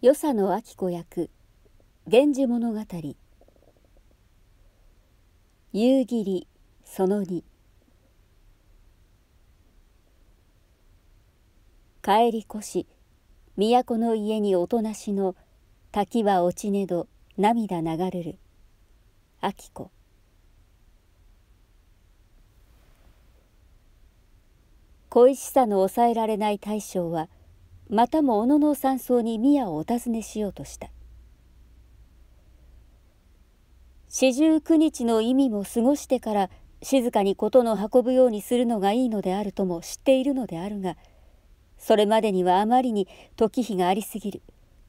与謝野明子役源氏物語夕霧その2帰り越し都の家におとなしの滝は落ちねど涙流れる明子恋しさの抑えられない大将はまたも小野の山荘に宮をお尋ねしようとした四十九日の意味も過ごしてから静かに事の運ぶようにするのがいいのであるとも知っているのであるがそれまでにはあまりに時日がありすぎる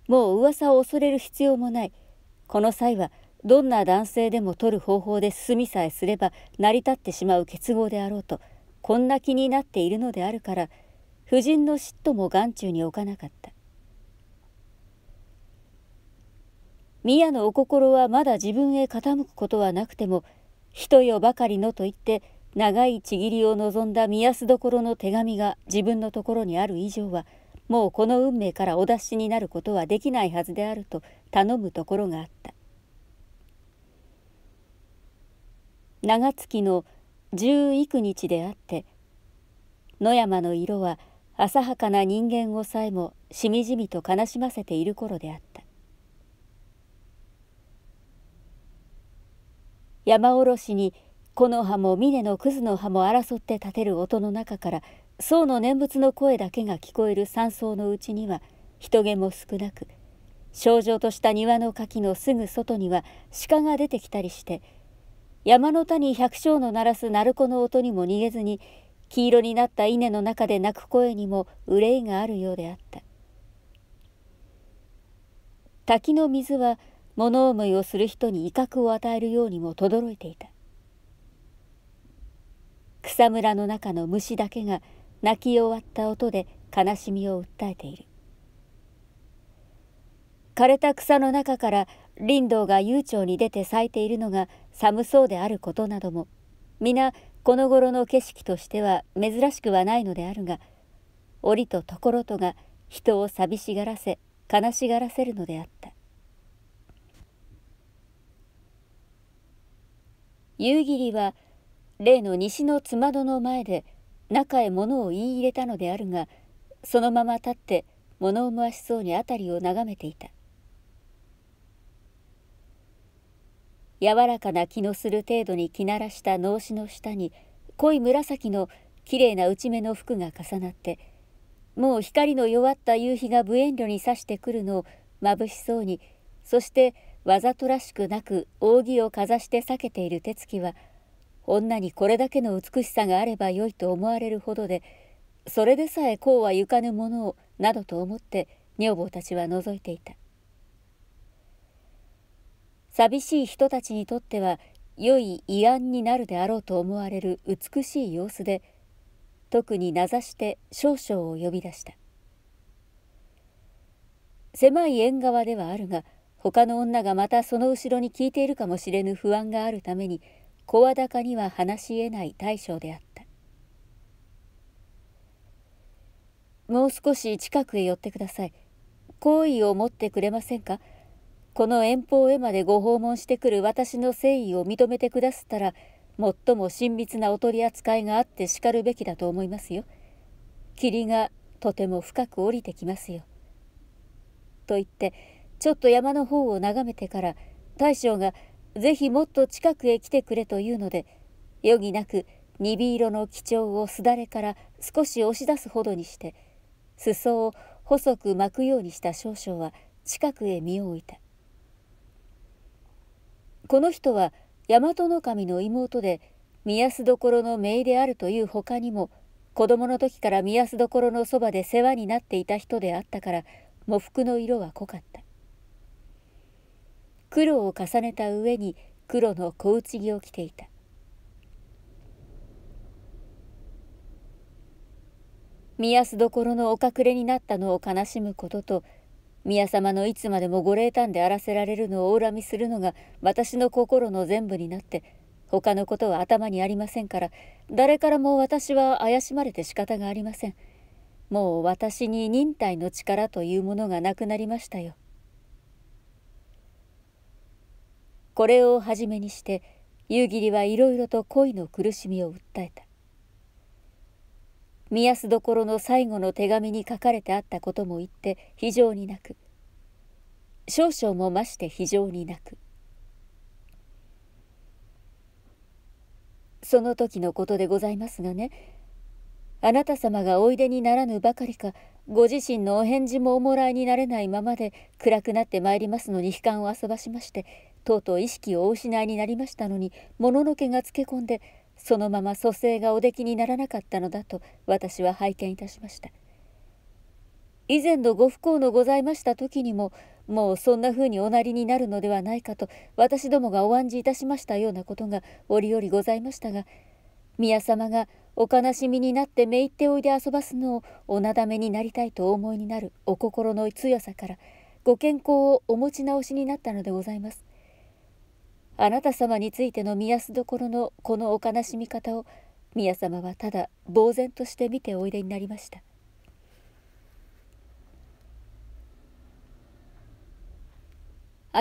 もう噂を恐れる必要もないこの際はどんな男性でも取る方法で進みさえすれば成り立ってしまう結合であろうとこんな気になっているのであるから夫人の嫉妬も眼中に置かなかった宮のお心はまだ自分へ傾くことはなくても人よばかりのと言って長い契りを望んだ宮こ所の手紙が自分のところにある以上はもうこの運命からお出しになることはできないはずであると頼むところがあった長月の十幾日であって野山の色は浅はかな人間をさえもしみじみと悲しませている頃であった山おろしに木の葉も峰の葛の葉も争って立てる音の中から僧の念仏の声だけが聞こえる山荘のうちには人気も少なく症状とした庭の柿のすぐ外には鹿が出てきたりして山の谷百姓の鳴らす鳴子の音にも逃げずに黄色になった稲の中で鳴く声にも憂いがあるようであった滝の水は物思いをする人に威嚇を与えるようにも轟いていた草むらの中の虫だけが泣き終わった音で悲しみを訴えている枯れた草の中から林道が悠長に出て咲いているのが寒そうであることなども皆この頃の景色としては珍しくはないのであるが折とところとが人を寂しがらせ悲しがらせるのであった夕霧は例の西の妻戸の前で中へ物を言い入れたのであるがそのまま立って物思わしそうに辺りを眺めていた柔らかな気のする程度に着鳴らした脳死の下に濃い紫のきれいな内目の服が重なってもう光の弱った夕日が無遠慮に差してくるのをまぶしそうにそしてわざとらしくなく扇をかざして避けている手つきは女にこれだけの美しさがあればよいと思われるほどでそれでさえこうはゆかぬものをなどと思って女房たちは覗いていた。寂しい人たちにとっては良い慰安になるであろうと思われる美しい様子で特に名指して少々を呼び出した狭い縁側ではあるが他の女がまたその後ろに聞いているかもしれぬ不安があるために声高には話し得ない大将であったもう少し近くへ寄ってください好意を持ってくれませんかこの遠方へまでご訪問してくる私の誠意を認めてくだすったら最も親密なお取り扱いがあってしかるべきだと思いますよ。霧がとても深く降りてきますよ。と言ってちょっと山の方を眺めてから大将が是非もっと近くへ来てくれというので余儀なく鈍色の基調をすだれから少し押し出すほどにして裾を細く巻くようにした少々は近くへ身を置いた。この人は大和守の妹で宮安ろの姪であるというほかにも子供の時から宮安ろのそばで世話になっていた人であったから喪服の色は濃かった黒を重ねた上に黒の小内着を着ていた宮安ろのお隠れになったのを悲しむことと宮様のいつまでもご霊淡であらせられるのをお恨みするのが私の心の全部になって他のことは頭にありませんから誰からも私は怪しまれて仕方がありませんもう私に忍耐の力というものがなくなりましたよこれをはじめにして夕霧はいろいろと恋の苦しみを訴えた見安どころの最後の手紙に書かれてあったことも言って非常になく少々もまして非常になくその時のことでございますがねあなた様がおいでにならぬばかりかご自身のお返事もおもらいになれないままで暗くなってまいりますのに悲観を遊ばしましてとうとう意識をお失いになりましたのにもののけがつけ込んでそのまま蘇生がおできにならなかったのだと私は拝見いたしました以前のご不幸のございました時にももうそんな風におなりになるのではないかと私どもがお案じいたしましたようなことが折々ございましたが宮様がお悲しみになってめいっておいで遊ばすのをおなだめになりたいとお思いになるお心の強さからご健康をお持ち直しになったのでございます。あなた様についての見やすどころのこのお悲しみ方を宮様はただ呆然として見ておいでになりました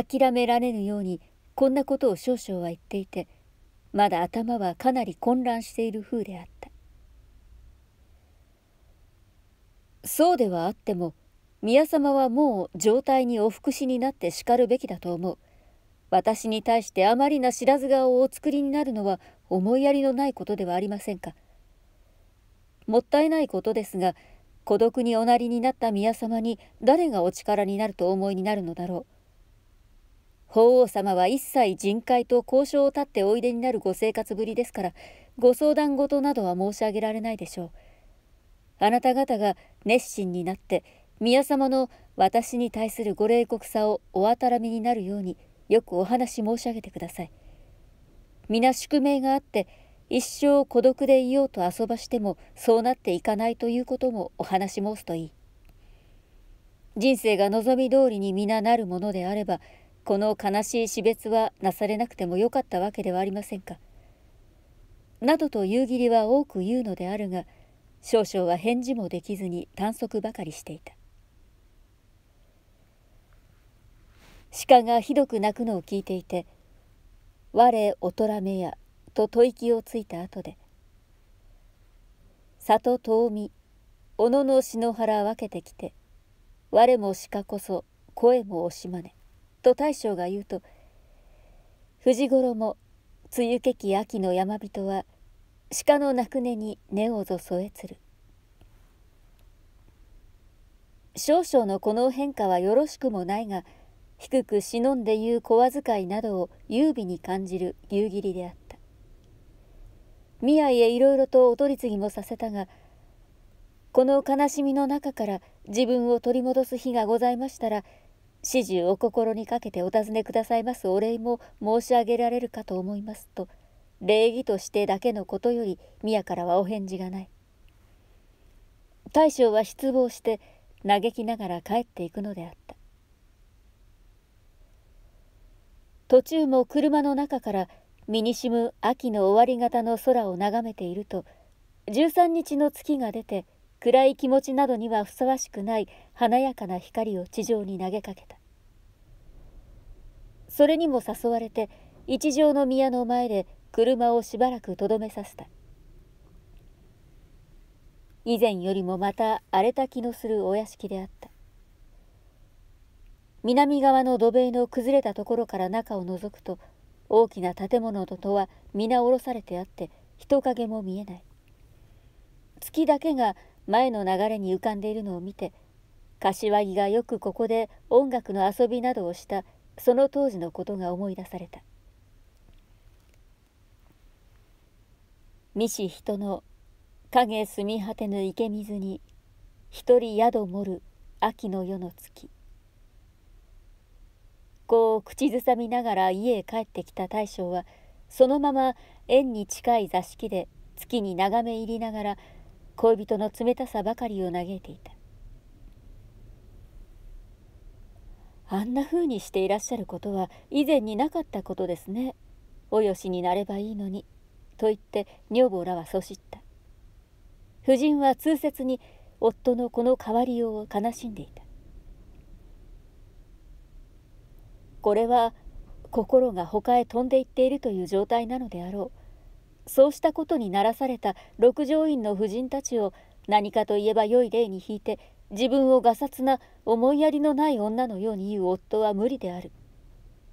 諦められぬようにこんなことを少々は言っていてまだ頭はかなり混乱している風であったそうではあっても宮様はもう状態にお福祉になってしかるべきだと思う私に対してあまりな知らず顔をお作りになるのは思いやりのないことではありませんか。もったいないことですが、孤独におなりになった宮様に誰がお力になるとお思いになるのだろう。法皇様は一切人会と交渉を立っておいでになるご生活ぶりですからご相談事などは申し上げられないでしょうあなた方が熱心になって宮様の私に対するご冷酷さをおあたらみになるようによくお話申し上げてください皆宿命があって一生孤独でいようと遊ばしてもそうなっていかないということもお話申すといい人生が望み通りに皆なるものであればこの悲しい死別はなされなくてもよかったわけではありませんかなどと夕霧は多く言うのであるが少々は返事もできずに短足ばかりしていた鹿がひどく鳴くのを聞いていて「我おとらめや」と吐息をついた後で「里遠見小野の篠原分けてきて我も鹿こそ声も惜しまね」と大将が言うと藤五郎も梅雨けき秋の山人は鹿の鳴く根に根をぞ添えつる少々のこの変化はよろしくもないが「低く忍んで言う小遣いなどを優美に感じる夕霧であった宮来へいろいろとお取り次ぎもさせたがこの悲しみの中から自分を取り戻す日がございましたら始終お心にかけてお尋ねくださいますお礼も申し上げられるかと思いますと礼儀としてだけのことより宮からはお返事がない大将は失望して嘆きながら帰っていくのであった途中も車の中から身にしむ秋の終わり方の空を眺めていると13日の月が出て暗い気持ちなどにはふさわしくない華やかな光を地上に投げかけたそれにも誘われて一条の宮の前で車をしばらくとどめさせた以前よりもまた荒れた気のするお屋敷であった南側の土塀の崩れたところから中を覗くと大きな建物と戸は皆下ろされてあって人影も見えない月だけが前の流れに浮かんでいるのを見て柏木がよくここで音楽の遊びなどをしたその当時のことが思い出された三死人の影澄み果てぬ池水に一人宿盛る秋の夜の月子を口ずさみながら家へ帰ってきた大将はそのまま縁に近い座敷で月に眺め入りながら恋人の冷たさばかりを嘆いていたあんなふうにしていらっしゃることは以前になかったことですねおよしになればいいのにと言って女房らはそしった夫人は通説に夫のこの変わりようを悲しんでいたこれは心が他へ飛んでいっているという状態なのであろうそうしたことにならされた六条院の婦人たちを何かといえば良い例に引いて自分をがさつな思いやりのない女のように言う夫は無理である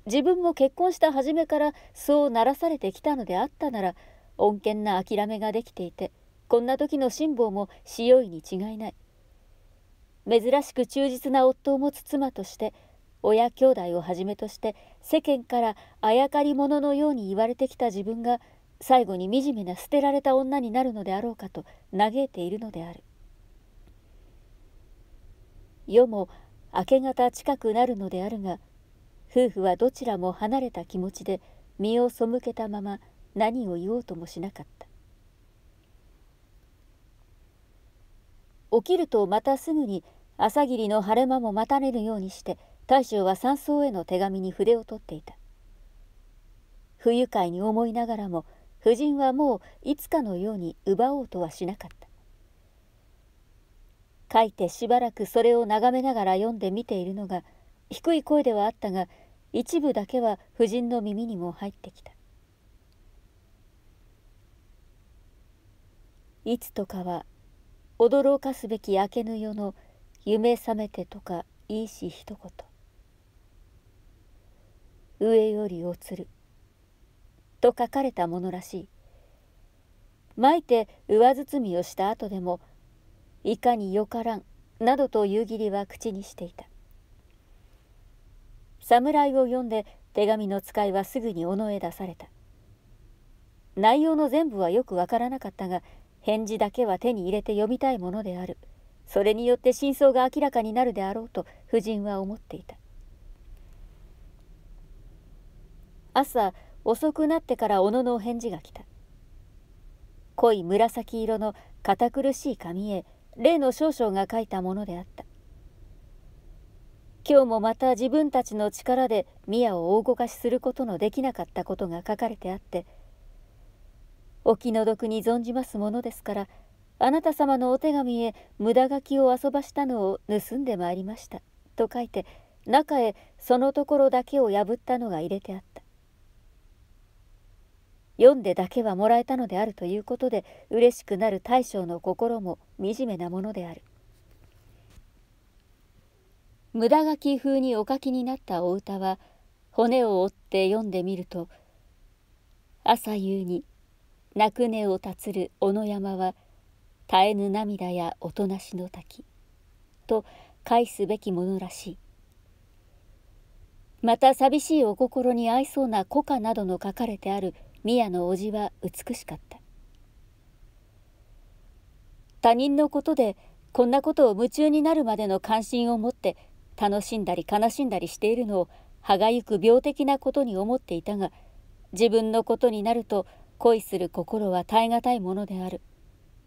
自分も結婚した初めからそうならされてきたのであったなら穏健な諦めができていてこんな時の辛抱もしよいに違いない珍しく忠実な夫を持つ妻として親兄弟をはじめとして世間からあやかり者のように言われてきた自分が最後に惨めな捨てられた女になるのであろうかと嘆いているのである夜も明け方近くなるのであるが夫婦はどちらも離れた気持ちで身を背けたまま何を言おうともしなかった起きるとまたすぐに朝霧の晴れ間も待たれるようにして大将は山荘への手紙に筆を取っていた不愉快に思いながらも夫人はもういつかのように奪おうとはしなかった書いてしばらくそれを眺めながら読んで見ているのが低い声ではあったが一部だけは夫人の耳にも入ってきたいつとかは驚かすべき明けぬ夜の夢覚めてとかいいし一言上よりをつる」と書かれたものらしい。まいて上包みをした後でも「いかによからん」などと夕霧は口にしていた侍を呼んで手紙の使いはすぐに尾へ出された内容の全部はよくわからなかったが返事だけは手に入れて読みたいものであるそれによって真相が明らかになるであろうと夫人は思っていた朝遅くなってから小野のお返事が来た濃い紫色の堅苦しい紙へ例の少々が書いたものであった今日もまた自分たちの力で宮を大ごかしすることのできなかったことが書かれてあってお気の毒に存じますものですからあなた様のお手紙へ無駄書きを遊ばしたのを盗んでまいりました」と書いて中へそのところだけを破ったのが入れてあった。読んでだけはもらえたのであるということで嬉しくなる大将の心も惨めなものである無駄書き風にお書きになったお歌は骨を折って読んでみると朝夕に泣く根をたつる小野山は絶えぬ涙やおとなしの滝と返すべきものらしいまた寂しいお心に合いそうな古歌などの書かれてある宮の叔父は美しかった他人のことでこんなことを夢中になるまでの関心を持って楽しんだり悲しんだりしているのを歯がゆく病的なことに思っていたが自分のことになると恋する心は耐え難いものである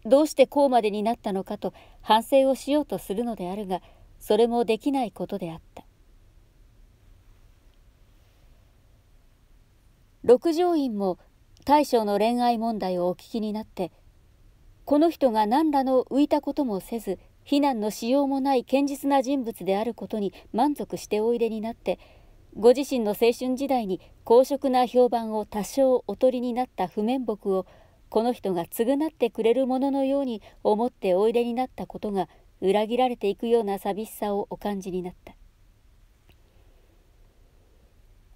どうしてこうまでになったのかと反省をしようとするのであるがそれもできないことであった六条院も大将の恋愛問題をお聞きになってこの人が何らの浮いたこともせず非難のしようもない堅実な人物であることに満足しておいでになってご自身の青春時代に公職な評判を多少おとりになった譜面目をこの人が償ってくれるもののように思っておいでになったことが裏切られていくような寂しさをお感じになった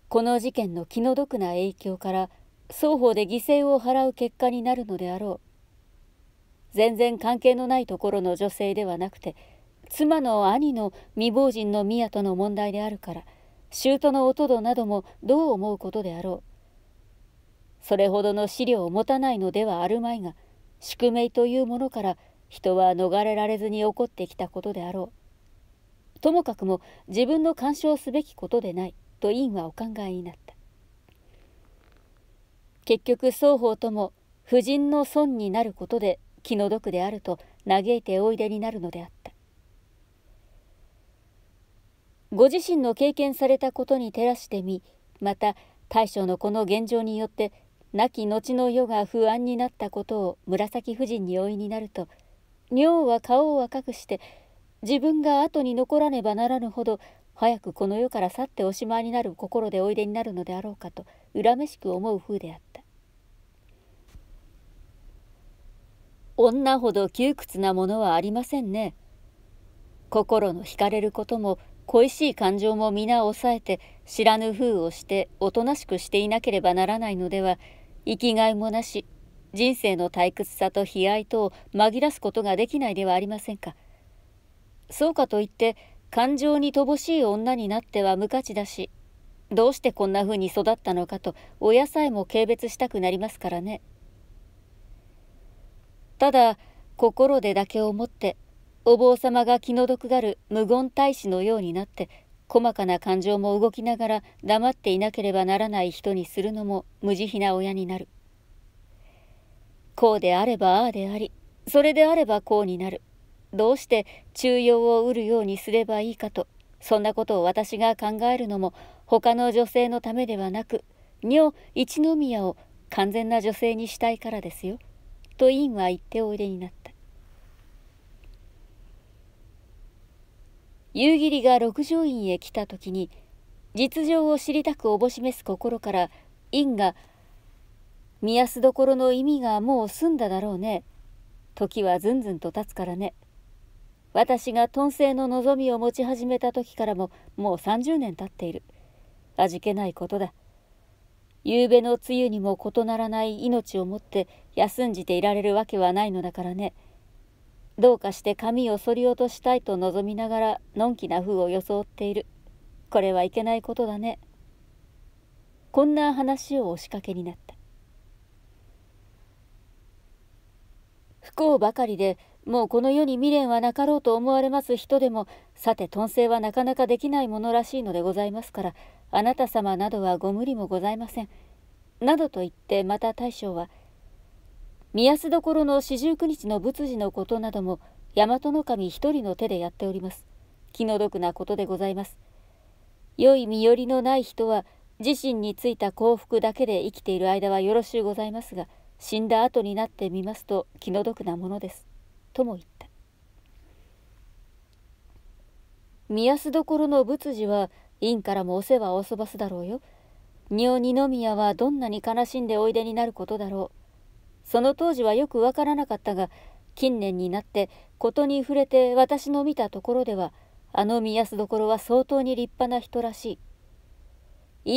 この事件の気の毒な影響から双方で犠牲を払う結果になるのであろう全然関係のないところの女性ではなくて妻の兄の未亡人の宮との問題であるから舅のおとどなどもどう思うことであろうそれほどの資料を持たないのではあるまいが宿命というものから人は逃れられずに起こってきたことであろうともかくも自分の干渉すべきことでないと委員はお考えになった結局双方とも夫人の損になることで気の毒であると嘆いておいでになるのであったご自身の経験されたことに照らしてみまた大将のこの現状によって亡き後の世が不安になったことを紫夫人においになると女王は顔を赤くして自分が後に残らねばならぬほど早くこの世から去っておしまいになる心でおいでになるのであろうかと恨めしく思う風であっ女ほど窮屈なものはありませんね。心の惹かれることも恋しい感情も皆抑えて知らぬ風をしておとなしくしていなければならないのでは生きがいもなし人生の退屈さと悲哀とを紛らすことができないではありませんか。そうかといって感情に乏しい女になっては無価値だしどうしてこんな風に育ったのかと親さえも軽蔑したくなりますからね。ただ心でだけ思ってお坊様が気の毒がる無言大使のようになって細かな感情も動きながら黙っていなければならない人にするのも無慈悲な親になるこうであればああでありそれであればこうになるどうして中庸を得るようにすればいいかとそんなことを私が考えるのも他の女性のためではなく女一宮を完全な女性にしたいからですよ。とイは言っておいでになった。夕霧が六条院へ来た時に実情を知りたくおぼしめす心から院が「見やすどころの意味がもう済んだだろうね時はずんずんと経つからね私が豚性の望みを持ち始めた時からももう30年経っている味気ないことだ夕べの露にも異ならない命をもって休んじていられるわけはないのだからね。どうかして髪を剃り落としたいと望みながらのんきな風を装っている。これはいけないことだね。こんな話を押しかけになった。不幸ばかりでもうこの世に未練はなかろうと思われます人でもさて頓性はなかなかできないものらしいのでございますからあなた様などはご無理もございません。などと言ってまた大将は宮安所の四十九日の仏事のことなども大和守一人の手でやっております。気の毒なことでございます。良い身寄りのない人は自身についた幸福だけで生きている間はよろしゅうございますが死んだ後になってみますと気の毒なものです。とも言った宮須所の仏寺は院からもお世話をおそばすだろうよ仁王二宮はどんなに悲しんでおいでになることだろうその当時はよくわからなかったが近年になって事に触れて私の見たところではあの宮須所は相当に立派な人らしい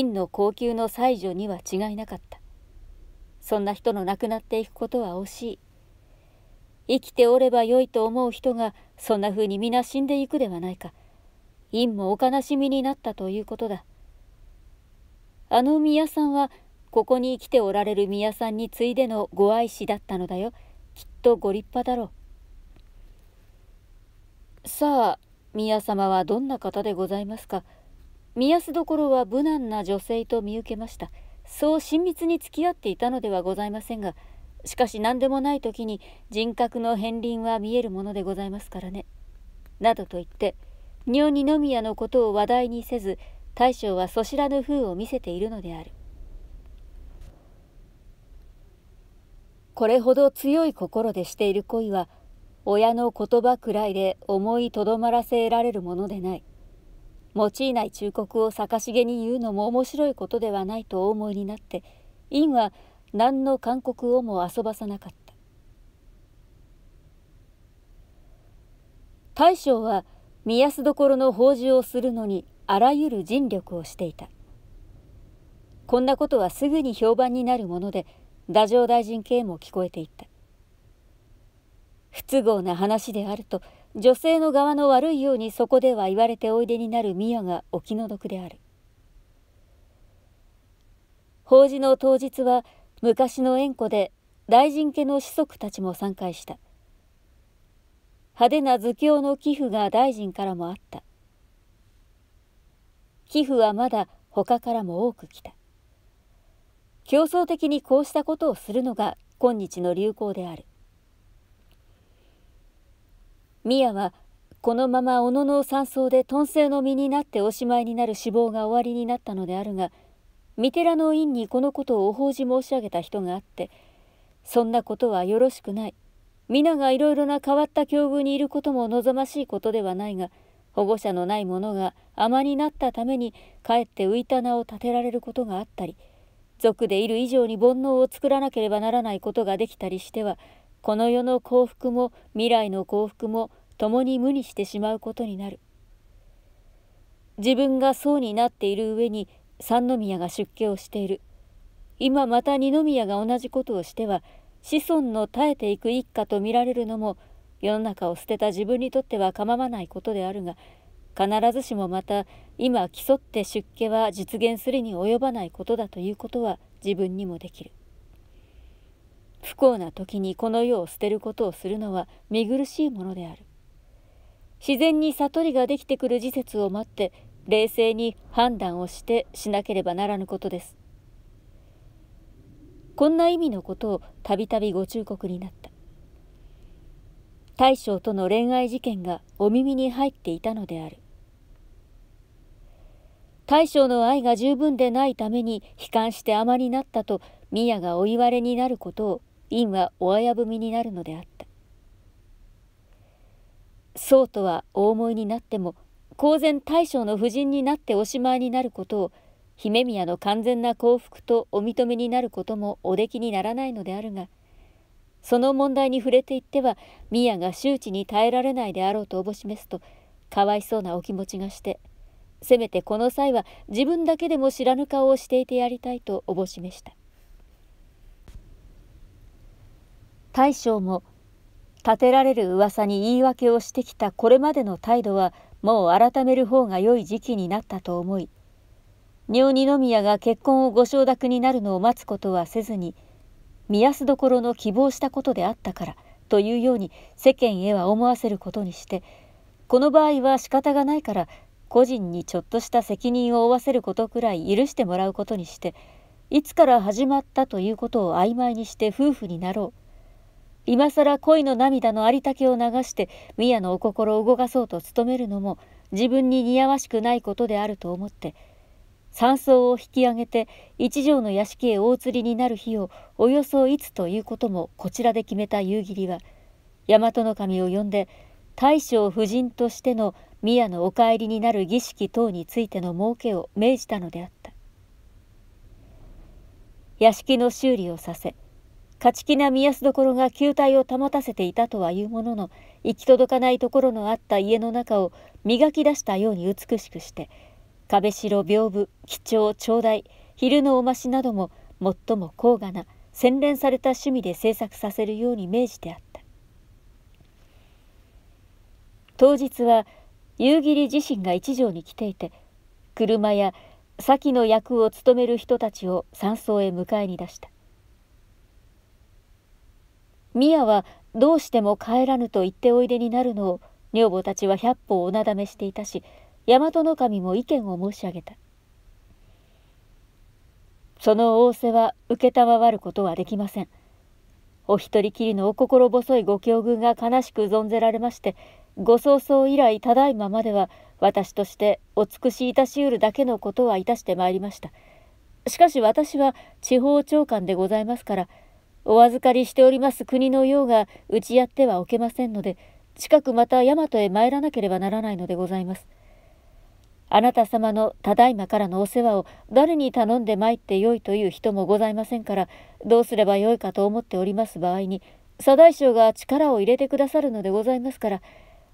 院の高級の妻女には違いなかったそんな人の亡くなっていくことは惜しい生きておればよいと思う人がそんな風に皆死んでいくではないか因もお悲しみになったということだあの宮さんはここに来ておられる宮さんに次いでのご愛子だったのだよきっとご立派だろうさあ宮様はどんな方でございますか宮すどころは無難な女性と見受けましたそう親密に付き合っていたのではございませんがしかし何でもない時に人格の片鱗は見えるものでございますからね。などと言って如二宮のことを話題にせず大将はそ知らぬ風を見せているのである。これほど強い心でしている恋は親の言葉くらいで思いとどまらせられるものでない用いない忠告を逆しげに言うのも面白いことではないとお思いになって院は何の勧告をも遊ばさなかった大将は見安どころの法事をするのにあらゆる尽力をしていたこんなことはすぐに評判になるもので太政大臣系も聞こえていった不都合な話であると女性の側の悪いようにそこでは言われておいでになる宮がお気の毒である法事の当日は昔の縁故で大臣家の子息たちも参拝した派手な図教の寄付が大臣からもあった寄付はまだ他からも多く来た競争的にこうしたことをするのが今日の流行である宮はこのまま小野の山荘で豚製の身になっておしまいになる死亡が終わりになったのであるが三寺の院にこのことをお報じ申し上げた人があってそんなことはよろしくない皆がいろいろな変わった境遇にいることも望ましいことではないが保護者のない者が尼になったためにかえって浮いた名を立てられることがあったり族でいる以上に煩悩を作らなければならないことができたりしてはこの世の幸福も未来の幸福も共に無にしてしまうことになる自分がそうになっている上に三宮が出家をしている今また二宮が同じことをしては子孫の耐えていく一家と見られるのも世の中を捨てた自分にとっては構わないことであるが必ずしもまた今競って出家は実現するに及ばないことだということは自分にもできる不幸な時にこの世を捨てることをするのは見苦しいものである自然に悟りができてくる時節を待って冷静に判断をしてしなければならぬことです。こんな意味のことをたびたびご忠告になった。大将との恋愛事件がお耳に入っていたのである。大将の愛が十分でないために悲観して甘になったと宮がお言われになることを院はお危ぶみになるのであった。そうとはお思いになっても公然大将の夫人になっておしまいになることを姫宮の完全な幸福とお認めになることもおできにならないのであるがその問題に触れていっては宮が周知に耐えられないであろうとおぼしめすとかわいそうなお気持ちがしてせめてこの際は自分だけでも知らぬ顔をしていてやりたいとおぼしめした大将も立てられる噂に言い訳をしてきたこれまでの態度はもう改める方が良い時期になったと思い妙二宮が結婚をご承諾になるのを待つことはせずに見すどころの希望したことであったからというように世間へは思わせることにしてこの場合は仕方がないから個人にちょっとした責任を負わせることくらい許してもらうことにしていつから始まったということを曖昧にして夫婦になろう今更恋の涙のありたけを流して宮のお心を動かそうと努めるのも自分に似合わしくないことであると思って山荘を引き上げて一条の屋敷へ大釣りになる日をおよそいつということもこちらで決めた夕霧は大和守を呼んで大将夫人としての宮のお帰りになる儀式等についての儲けを命じたのであった屋敷の修理をさせ勝ち気なやすどころが球体を保たせていたとはいうものの行き届かないところのあった家の中を磨き出したように美しくして壁白屏風貴重長大昼のおましなども最も高雅な洗練された趣味で制作させるように命じてあった当日は夕霧自身が一条に来ていて車や先の役を務める人たちを山荘へ迎えに出した宮はどうしても帰らぬと言っておいでになるのを女房たちは百歩おなだめしていたし大和の神も意見を申し上げたその仰せは承ることはできませんお一人きりのお心細いご境遇が悲しく存ぜられましてご早々以来ただいままでは私としてお尽くしいたしうるだけのことはいたしてまいりましたしかし私は地方長官でございますからお預かりしております国の用が打ち合ってはおけませんので、近くまた大和へ参らなければならないのでございます。あなた様のただいまからのお世話を誰に頼んで参ってよいという人もございませんから、どうすればよいかと思っております場合に、左大将が力を入れてくださるのでございますから、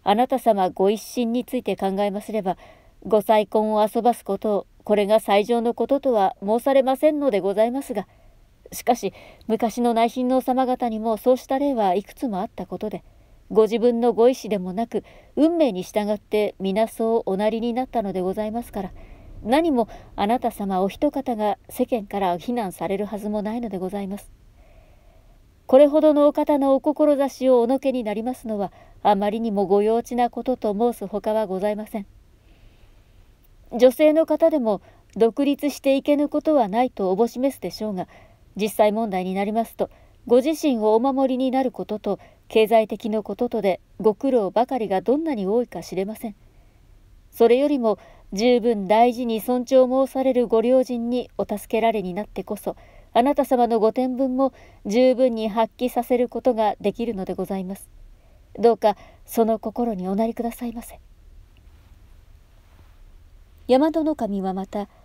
あなた様ご一心について考えますれば、ご再婚を遊ばすことを、これが最上のこととは申されませんのでございますが、しかし昔の内親王様方にもそうした例はいくつもあったことでご自分のご意志でもなく運命に従って皆そうおなりになったのでございますから何もあなた様お一方が世間から非難されるはずもないのでございます。これほどのお方のお志をおのけになりますのはあまりにもご幼稚なことと申すほかはございません。女性の方でも独立していけぬことはないとおぼしめすでしょうが実際問題になりますとご自身をお守りになることと経済的なこととでご苦労ばかりがどんなに多いか知れませんそれよりも十分大事に尊重申されるご両人にお助けられになってこそあなた様の御天分も十分に発揮させることができるのでございますどうかその心におなりくださいませ大和守はまた「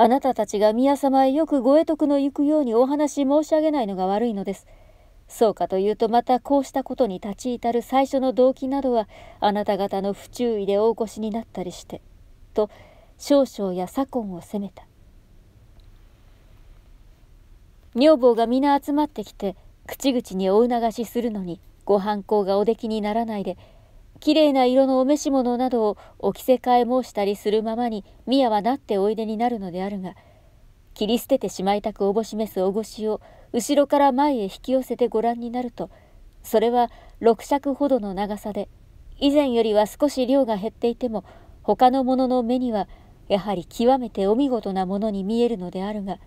あなたたちが宮様へよくごとくの行くようにお話申し上げないのが悪いのです。そうかというとまたこうしたことに立ち至る最初の動機などはあなた方の不注意でおこしになったりして、と少々や左近を責めた。女房が皆集まってきて口々にお促しするのにご反抗がおできにならないで綺麗な色のお召し物などをお着せ替え申したりするままに宮はなっておいでになるのであるが切り捨ててしまいたくおぼしめすおごしを後ろから前へ引き寄せてご覧になるとそれは6尺ほどの長さで以前よりは少し量が減っていても他の者の目にはやはり極めてお見事なものに見えるのであるが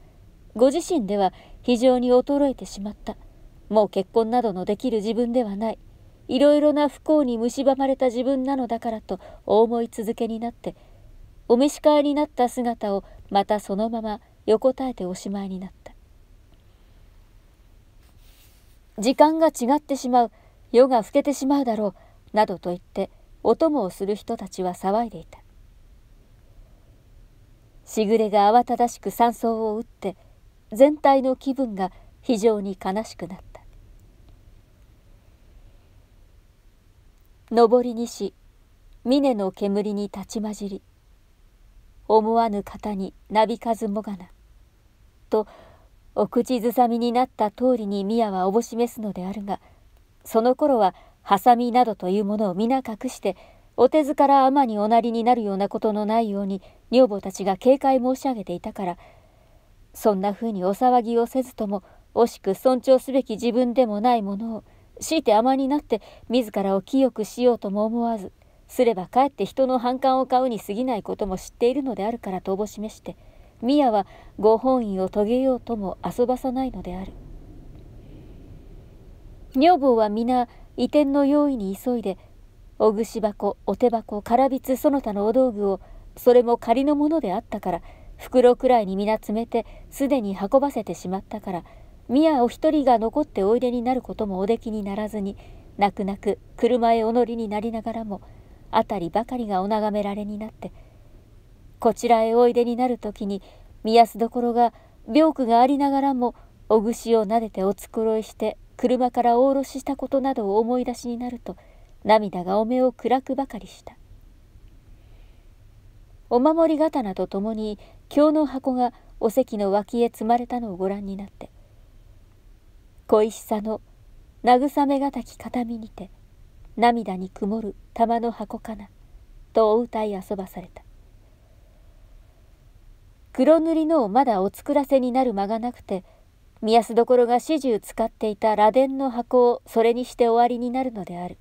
ご自身では非常に衰えてしまったもう結婚などのできる自分ではない。いろいろな不幸に蝕まれた自分なのだからと思い続けになってお召し替えになった姿をまたそのまま横たえておしまいになった時間が違ってしまう夜が更けてしまうだろうなどと言ってお供をする人たちは騒いでいたしぐれが慌ただしく山荘を打って全体の気分が非常に悲しくなった上りにし峰の煙に立ち混じり思わぬ方になびかずもがなとお口ずさみになった通りに宮はおぼしめすのであるがその頃はハサミなどというものを皆隠してお手ずから天におなりになるようなことのないように女房たちが警戒申し上げていたからそんなふうにお騒ぎをせずとも惜しく尊重すべき自分でもないものを強いて甘になって自らを清くしようとも思わずすればかえって人の反感を買うに過ぎないことも知っているのであるからとおぼしめして宮はご本意を遂げようとも遊ばさないのである女房は皆移転の用意に急いでおぐし箱お手箱からびつその他のお道具をそれも仮のものであったから袋くらいに皆詰めてすでに運ばせてしまったから宮お一人が残っておいでになることもおできにならずに泣く泣く車へお乗りになりながらも辺りばかりがお眺められになってこちらへおいでになる時に宮安どころが病苦がありながらもお串をなでてお繕いして車からおろししたことなどを思い出しになると涙がお目を暗くばかりしたお守り刀とともに日の箱がお席の脇へ積まれたのをご覧になって「恋しさの慰めがたき形見にて涙に曇る玉の箱かなとお歌い遊ばされた黒塗りのまだお作らせになる間がなくて見安どころが始終使っていた螺鈿の箱をそれにして終わりになるのである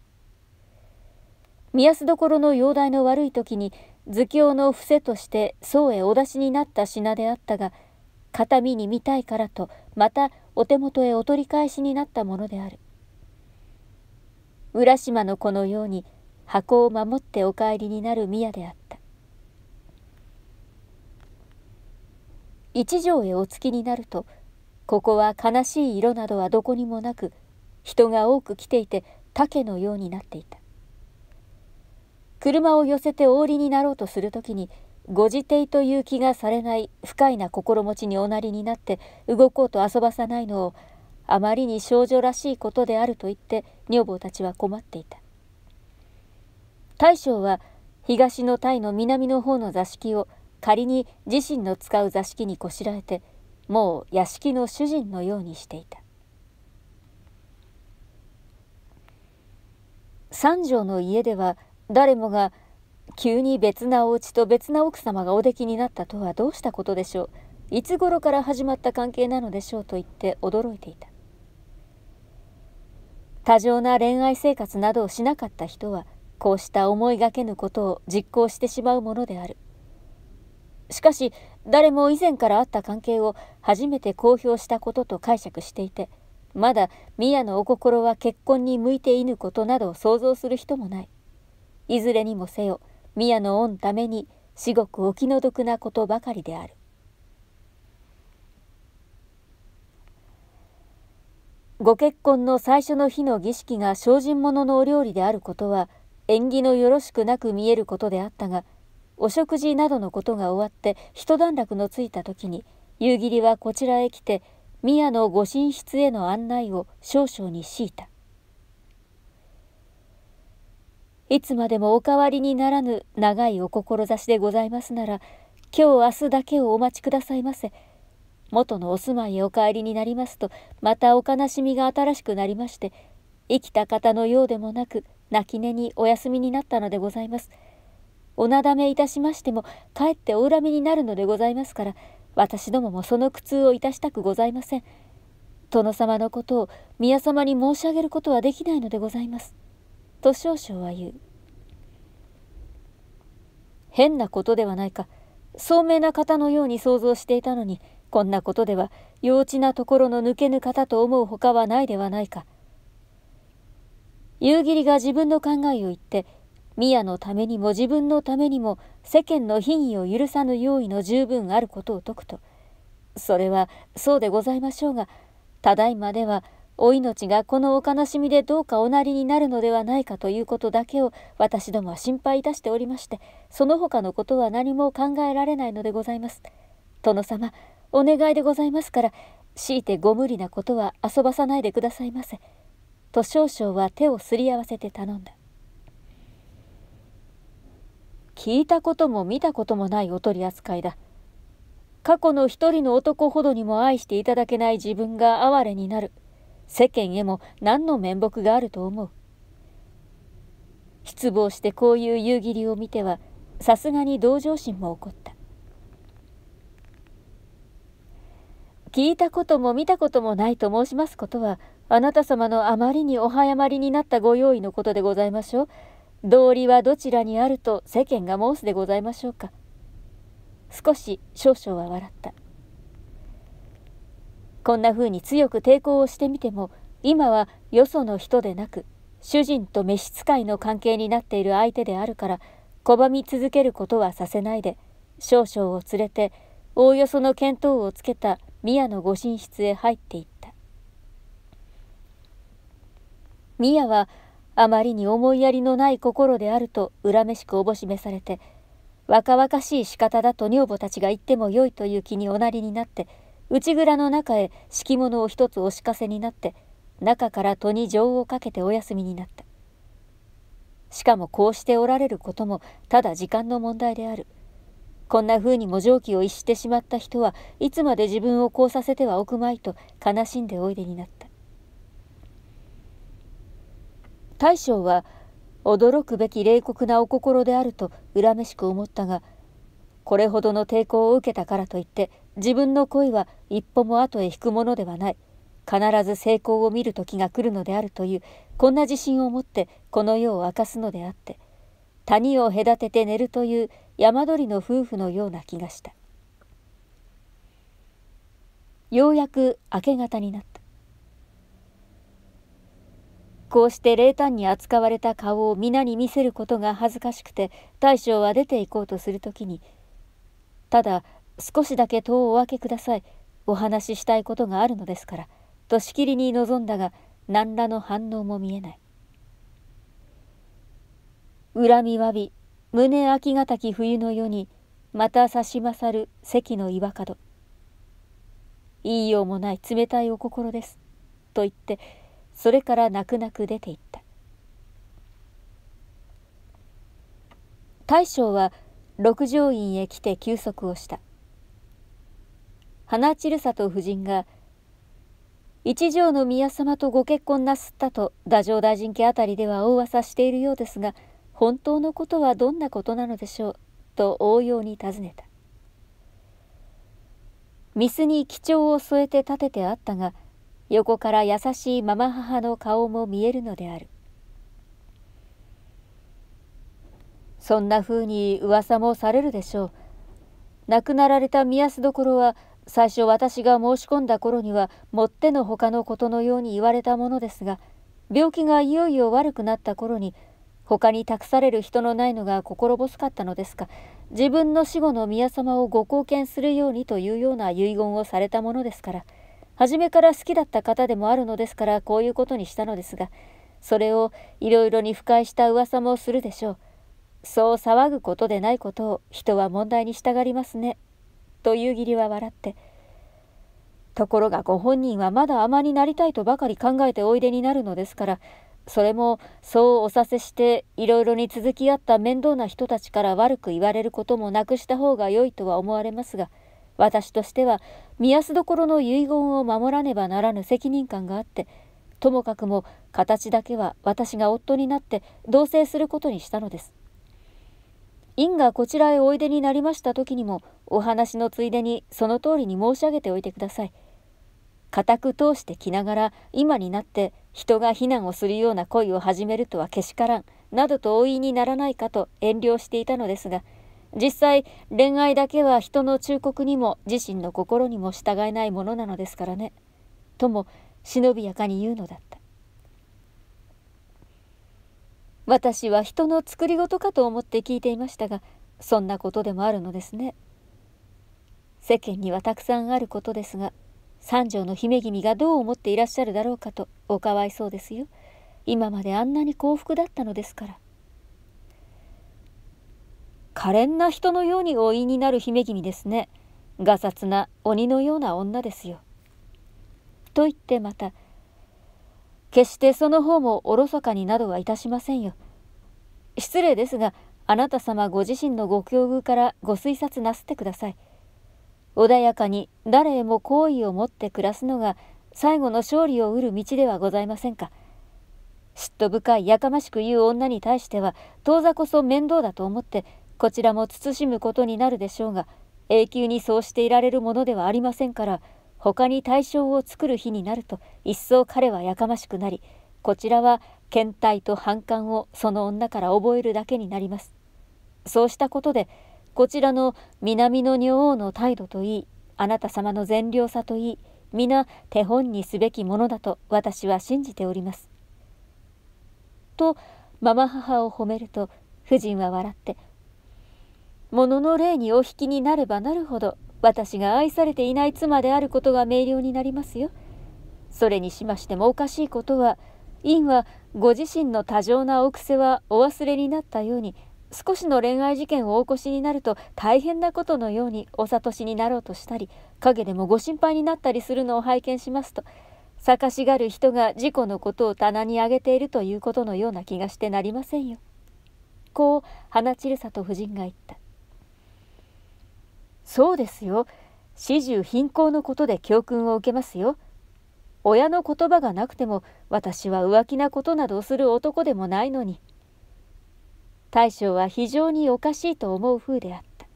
見安どころの容体の悪い時に図教の伏せとして宋へお出しになった品であったが「形見に見たいからとまたお手元へお取り返しになったものである浦島の子のように箱を守ってお帰りになる宮であった一条へお着きになるとここは悲しい色などはどこにもなく人が多く来ていて竹のようになっていた車を寄せてお降りになろうとするときにご自邸という気がされない不快な心持ちにおなりになって動こうと遊ばさないのをあまりに少女らしいことであると言って女房たちは困っていた大将は東のタイの南の方の座敷を仮に自身の使う座敷にこしらえてもう屋敷の主人のようにしていた三条の家では誰もが急に別なお家と別な奥様がおできになったとはどうしたことでしょういつ頃から始まった関係なのでしょうと言って驚いていた多情な恋愛生活などをしなかった人はこうした思いがけぬことを実行してしまうものであるしかし誰も以前からあった関係を初めて公表したことと解釈していてまだ宮のお心は結婚に向いていぬことなどを想像する人もないいずれにもせよ宮の御ために至極お気の毒なことばかりであるご結婚の最初の日の儀式が精進者のお料理であることは縁起のよろしくなく見えることであったがお食事などのことが終わって一段落のついた時に夕霧はこちらへ来て宮のご寝室への案内を少々に強いたいつまでもお変わりにならぬ長いお志でございますなら今日明日だけをお待ちくださいませ。元のお住まいへお帰りになりますとまたお悲しみが新しくなりまして生きた方のようでもなく泣き寝にお休みになったのでございます。おなだめいたしましてもかえってお恨みになるのでございますから私どももその苦痛をいたしたくございません。殿様のことを宮様に申し上げることはできないのでございます。と少々は言う。変なことではないか。聡明な方のように想像していたのに、こんなことでは幼稚なところの抜けぬ方と思うほかはないではないか。夕霧が自分の考えを言って、宮のためにも自分のためにも世間の品位を許さぬ用意の十分あることを説くと、それはそうでございましょうが、ただいまではお命がこのお悲しみでどうかおなりになるのではないかということだけを私どもは心配いたしておりましてその他のことは何も考えられないのでございます殿様お願いでございますから強いてご無理なことは遊ばさないでくださいませと少々は手をすり合わせて頼んだ聞いたことも見たこともないお取り扱いだ過去の一人の男ほどにも愛していただけない自分が哀れになる世間へも何の面目があると思う失望してこういう夕霧を見てはさすがに同情心も起こった聞いたことも見たこともないと申しますことはあなた様のあまりにお早まりになったご用意のことでございましょう道理はどちらにあると世間が申すでございましょうか少し少々は笑ったこんな風に強く抵抗をしてみても今はよその人でなく主人と召使いの関係になっている相手であるから拒み続けることはさせないで少々を連れておおよその見当をつけた宮のご寝室へ入っていった宮はあまりに思いやりのない心であると恨めしくおぼしめされて若々しい仕方だと女房たちが言ってもよいという気におなりになって内蔵の中へ敷物を一つおしかせになって中から戸に錠をかけてお休みになったしかもこうしておられることもただ時間の問題であるこんなふうにも常軌を逸してしまった人はいつまで自分をこうさせてはおくまいと悲しんでおいでになった大将は驚くべき冷酷なお心であると恨めしく思ったがこれほどの抵抗を受けたからといって自分の恋は一歩も後へ引くものではない必ず成功を見る時が来るのであるというこんな自信を持ってこの世を明かすのであって谷を隔てて寝るという山鳥の夫婦のような気がしたようやく明け方になったこうして冷淡に扱われた顔を皆に見せることが恥ずかしくて大将は出て行こうとする時にただ少しだけ戸をお開けください。お話ししたいことがあるのですから、としきりに望んだが、何らの反応も見えない。恨みわび、胸きがたき冬の夜に、また差し勝る関の岩角。いいようもない冷たいお心です。と言って、それから泣く泣く出て行った。大将は六条院へ来て休息をした。花千里夫人が一条の宮様とご結婚なすったと太政大臣家あたりでは大噂しているようですが本当のことはどんなことなのでしょうと応用に尋ねた御スに貴重を添えて立ててあったが横から優しいママ母の顔も見えるのであるそんなふうに噂もされるでしょう亡くなられた宮須どころは最初私が申し込んだ頃にはもってのほかのことのように言われたものですが病気がいよいよ悪くなった頃に他に託される人のないのが心細かったのですか自分の死後の宮様をご貢献するようにというような遺言をされたものですから初めから好きだった方でもあるのですからこういうことにしたのですがそれをいろいろに不快した噂もするでしょうそう騒ぐことでないことを人は問題に従いますねと夕霧は笑って、ところがご本人はまだ甘になりたいとばかり考えておいでになるのですから、それもそうおさせしていろいろに続き合った面倒な人たちから悪く言われることもなくした方が良いとは思われますが、私としては見安どころの遺言を守らねばならぬ責任感があって、ともかくも形だけは私が夫になって同棲することにしたのです。院がこちらへおいでになりました時にもお話のついでにその通りに申し上げておいてください。固く通してきながら今になって人が避難をするような恋を始めるとはけしからんなどとお言いにならないかと遠慮していたのですが実際恋愛だけは人の忠告にも自身の心にも従えないものなのですからねとも忍びやかに言うのだった私は人の作り事かと思って聞いていましたがそんなことでもあるのですね世間にはたくさんあることですが三条の姫君がどう思っていらっしゃるだろうかとおかわいそうですよ今まであんなに幸福だったのですから可憐な人のようにお言いになる姫君ですねがさつな鬼のような女ですよと言ってまた決してその方もおろそかになどはいたしませんよ。失礼ですが、あなた様ご自身のご境遇からご推察なすってください。穏やかに誰へも好意を持って暮らすのが最後の勝利を得る道ではございませんか。嫉妬深いやかましく言う女に対しては当座こそ面倒だと思ってこちらも慎むことになるでしょうが永久にそうしていられるものではありませんから他に対象を作る日になると一層彼はやかましくなりこちらは倦怠と反感をその女から覚えるだけになりますそうしたことでこちらの南の女王の態度といいあなた様の善良さといい皆手本にすべきものだと私は信じております。とママ母を褒めると夫人は笑って「ものの霊にお引きになればなるほど私が愛されていない妻であることが明瞭になりますよ。それにしましてもおかしいことは、院はご自身の多情なお癖はお忘れになったように、少しの恋愛事件をお起こしになると大変なことのようにお諭しになろうとしたり、陰でもご心配になったりするのを拝見しますと、探しがる人が事故のことを棚に上げているということのような気がしてなりませんよ。こう花散里夫人が言った。そうですよ始終貧困のことで教訓を受けますよ親の言葉がなくても私は浮気なことなどをする男でもないのに大将は非常におかしいと思う風であった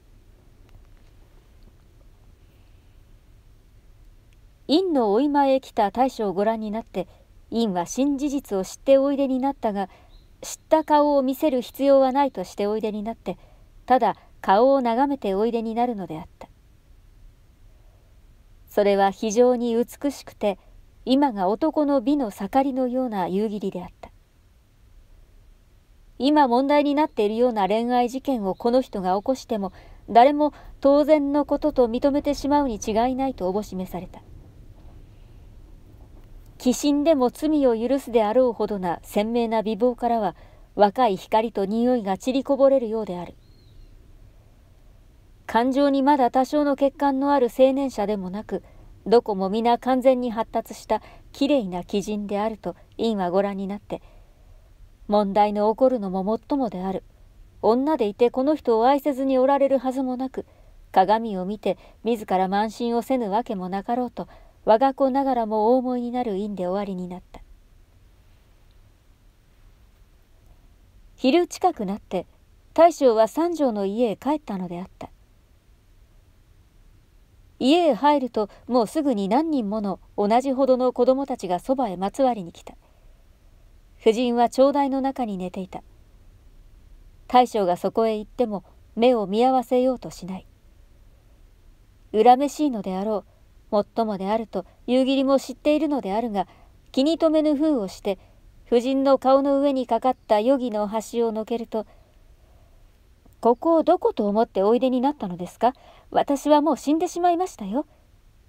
院のお今へ来た大将をご覧になって院は新事実を知っておいでになったが知った顔を見せる必要はないとしておいでになってただ顔を眺めておいでになるのであったそれは非常に美しくて今が男の美の盛りのような夕霧であった今問題になっているような恋愛事件をこの人が起こしても誰も当然のことと認めてしまうに違いないとおぼしめされた鬼神でも罪を許すであろうほどな鮮明な美貌からは若い光と匂いが散りこぼれるようである感情にまだ多少の欠陥のある青年者でもなくどこも皆完全に発達したきれいな鬼人であると院はご覧になって問題の起こるのももっともである女でいてこの人を愛せずにおられるはずもなく鏡を見て自ら慢心をせぬわけもなかろうと我が子ながらも大思いになる院で終わりになった昼近くなって大将は三条の家へ帰ったのであった家へ入るともうすぐに何人もの同じほどの子供たちがそばへまつわりに来た夫人は頂戴の中に寝ていた大将がそこへ行っても目を見合わせようとしない恨めしいのであろうもっともであると夕霧も知っているのであるが気に留めぬ風をして夫人の顔の上にかかった余儀の端をのけるとここをどこと思っておいでになったのですか私はもう死んでしまいましたよ。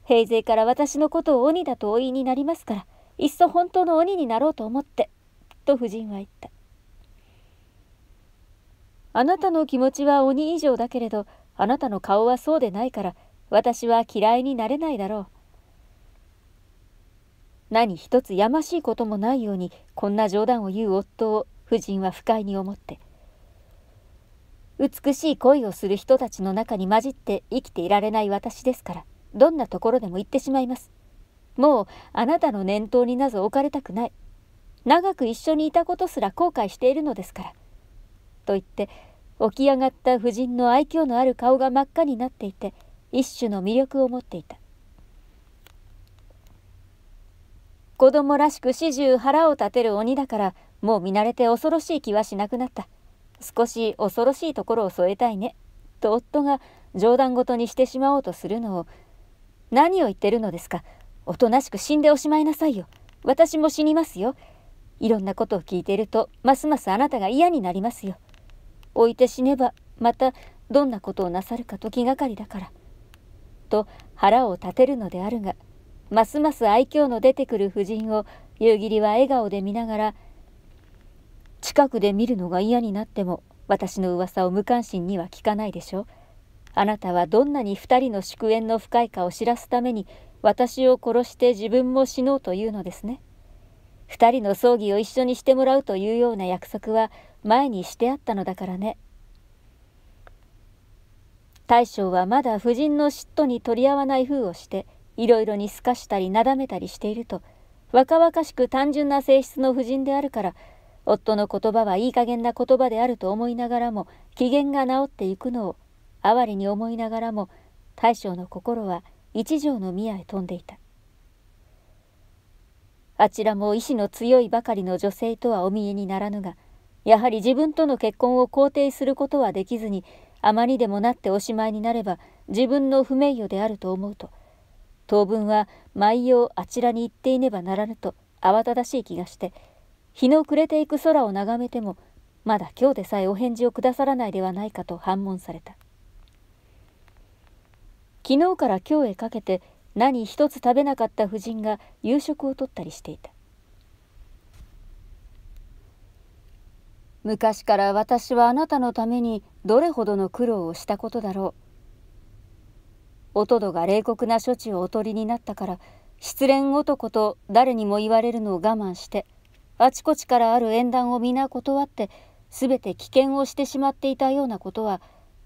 平勢から私のことを鬼だとお言いになりますから、いっそ本当の鬼になろうと思って、と夫人は言った。あなたの気持ちは鬼以上だけれど、あなたの顔はそうでないから、私は嫌いになれないだろう。何一つやましいこともないように、こんな冗談を言う夫を夫人は不快に思って、美しい恋をする人たちの中に混じって生きていられない私ですからどんなところでも行ってしまいますもうあなたの念頭になぞ置かれたくない長く一緒にいたことすら後悔しているのですから」と言って起き上がった夫人の愛嬌のある顔が真っ赤になっていて一種の魅力を持っていた子供らしく始終腹を立てる鬼だからもう見慣れて恐ろしい気はしなくなった少し恐ろしいところを添えたいねと夫が冗談ごとにしてしまおうとするのを何を言ってるのですかおとなしく死んでおしまいなさいよ私も死にますよいろんなことを聞いているとますますあなたが嫌になりますよ置いて死ねばまたどんなことをなさるかと気がかりだからと腹を立てるのであるがますます愛嬌の出てくる夫人を夕霧は笑顔で見ながら近くで見るのが嫌になっても私の噂を無関心には聞かないでしょあなたはどんなに2人の祝宴の深いかを知らすために私を殺して自分も死のうというのですね2人の葬儀を一緒にしてもらうというような約束は前にしてあったのだからね大将はまだ夫人の嫉妬に取り合わない風をしていろいろにすかしたりなだめたりしていると若々しく単純な性質の夫人であるから夫の言葉はいい加減な言葉であると思いながらも機嫌が治っていくのを哀れに思いながらも大将の心は一条の宮へ飛んでいたあちらも意志の強いばかりの女性とはお見えにならぬがやはり自分との結婚を肯定することはできずにあまりでもなっておしまいになれば自分の不名誉であると思うと当分は毎夜あちらに行っていねばならぬと慌ただしい気がして日の暮れていく空を眺めてもまだ今日でさえお返事をくださらないではないかと反問された昨日から今日へかけて何一つ食べなかった夫人が夕食をとったりしていた昔から私はあなたのためにどれほどの苦労をしたことだろうおとどが冷酷な処置をおとりになったから失恋男と誰にも言われるのを我慢してあちこちからある縁談を皆断って全て危険をしてしまっていたようなことは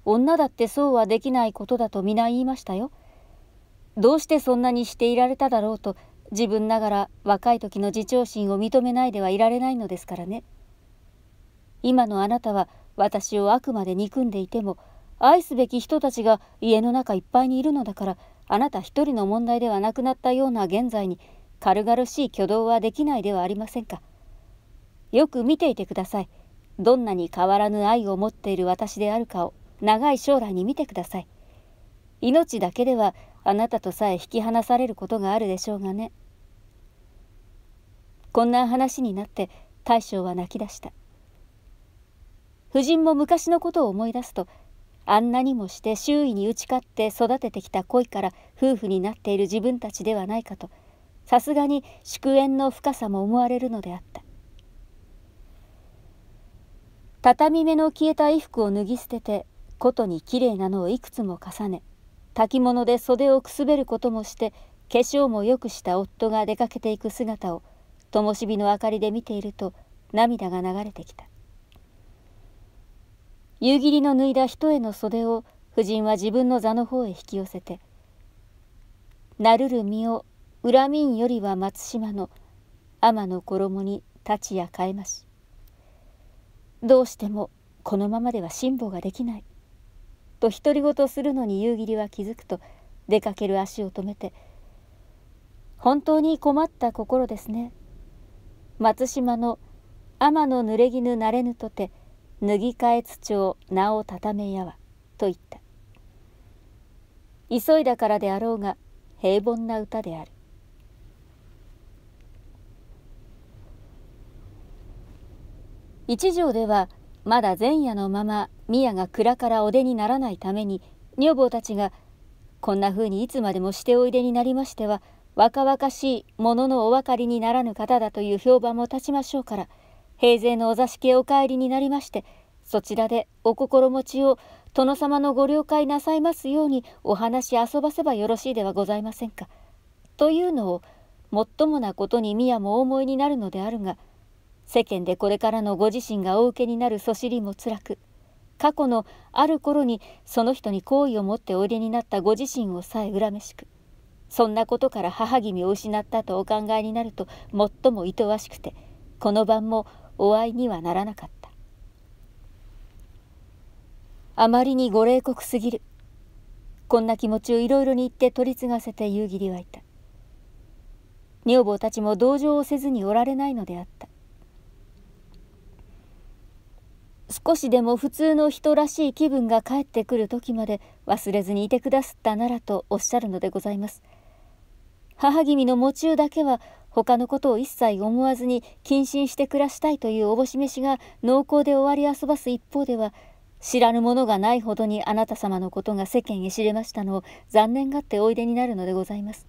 女だってそうはできないことだと皆言いましたよ。どうしてそんなにしていられただろうと自分ながら若い時の自重心を認めないではいられないのですからね。今のあなたは私をあくまで憎んでいても愛すべき人たちが家の中いっぱいにいるのだからあなた一人の問題ではなくなったような現在に軽々しい挙動はできないではありませんか。よく見ていてください。どんなに変わらぬ愛を持っている私であるかを長い将来に見てください。命だけではあなたとさえ引き離されることがあるでしょうがね。こんな話になって大将は泣き出した。夫人も昔のことを思い出すとあんなにもして周囲に打ち勝って育ててきた恋から夫婦になっている自分たちではないかとさすがに祝宴の深さも思われるのであった畳目の消えた衣服を脱ぎ捨てて琴にきれいなのをいくつも重ね炊き物で袖をくすべることもして化粧もよくした夫が出かけていく姿を灯火の明かりで見ていると涙が流れてきた夕霧の脱いだ一重の袖を夫人は自分の座の方へ引き寄せて「なるる身を恨みんよりは松島の天の衣に立ちや変えまし」どうしてもこのままでは辛抱ができない」と独り言するのに夕霧は気づくと出かける足を止めて「本当に困った心ですね」松島の天の濡れ衣なれぬとて脱ぎ替え土を名をたためやわ」と言った急いだからであろうが平凡な歌である一条ではまだ前夜のまま宮が蔵からお出にならないために女房たちが「こんな風にいつまでもしておいでになりましては若々しいもののお分かりにならぬ方だ」という評判も立ちましょうから平勢のお座敷へお帰りになりましてそちらでお心持ちを殿様のご了解なさいますようにお話遊ばせばよろしいではございませんか。というのをもっともなことに宮もお思いになるのであるが。世間でこれからのご自身がお受けになるそしりも辛く過去のある頃にその人に好意を持っておいでになったご自身をさえ恨めしくそんなことから母君を失ったとお考えになると最もいとわしくてこの晩もお会いにはならなかったあまりにご冷酷すぎるこんな気持ちをいろいろに言って取り継がせて夕霧はいた女房たちも同情をせずにおられないのであった少しでも普通の人らしい気分が返ってくる時まで忘れずにいてくだすったならとおっしゃるのでございます。母君の喪中だけは他のことを一切思わずに謹慎して暮らしたいというおぼし飯が濃厚で終わり遊ばす一方では知らぬものがないほどにあなた様のことが世間へ知れましたのを残念がっておいでになるのでございます。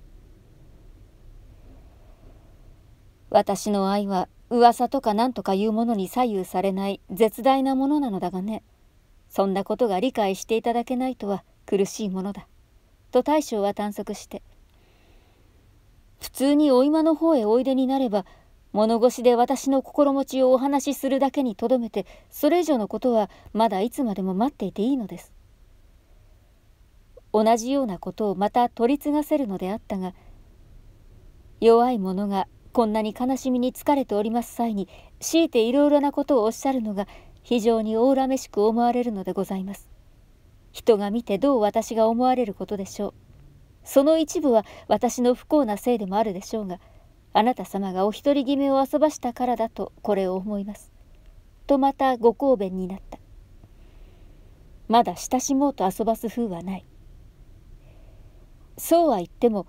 私の愛は噂とか何とかいうものに左右されない絶大なものなのだがねそんなことが理解していただけないとは苦しいものだと大将は探索して普通にお今の方へおいでになれば物腰で私の心持ちをお話しするだけにとどめてそれ以上のことはまだいつまでも待っていていいのです同じようなことをまた取り継がせるのであったが弱い者がこんなに悲しみに疲れております際に強いていろいろなことをおっしゃるのが非常に大らめしく思われるのでございます。人が見てどう私が思われることでしょう。その一部は私の不幸なせいでもあるでしょうが、あなた様がお一人決めを遊ばしたからだとこれを思います。とまたご勾弁になった。まだ親しもうと遊ばす風はない。そうは言っても、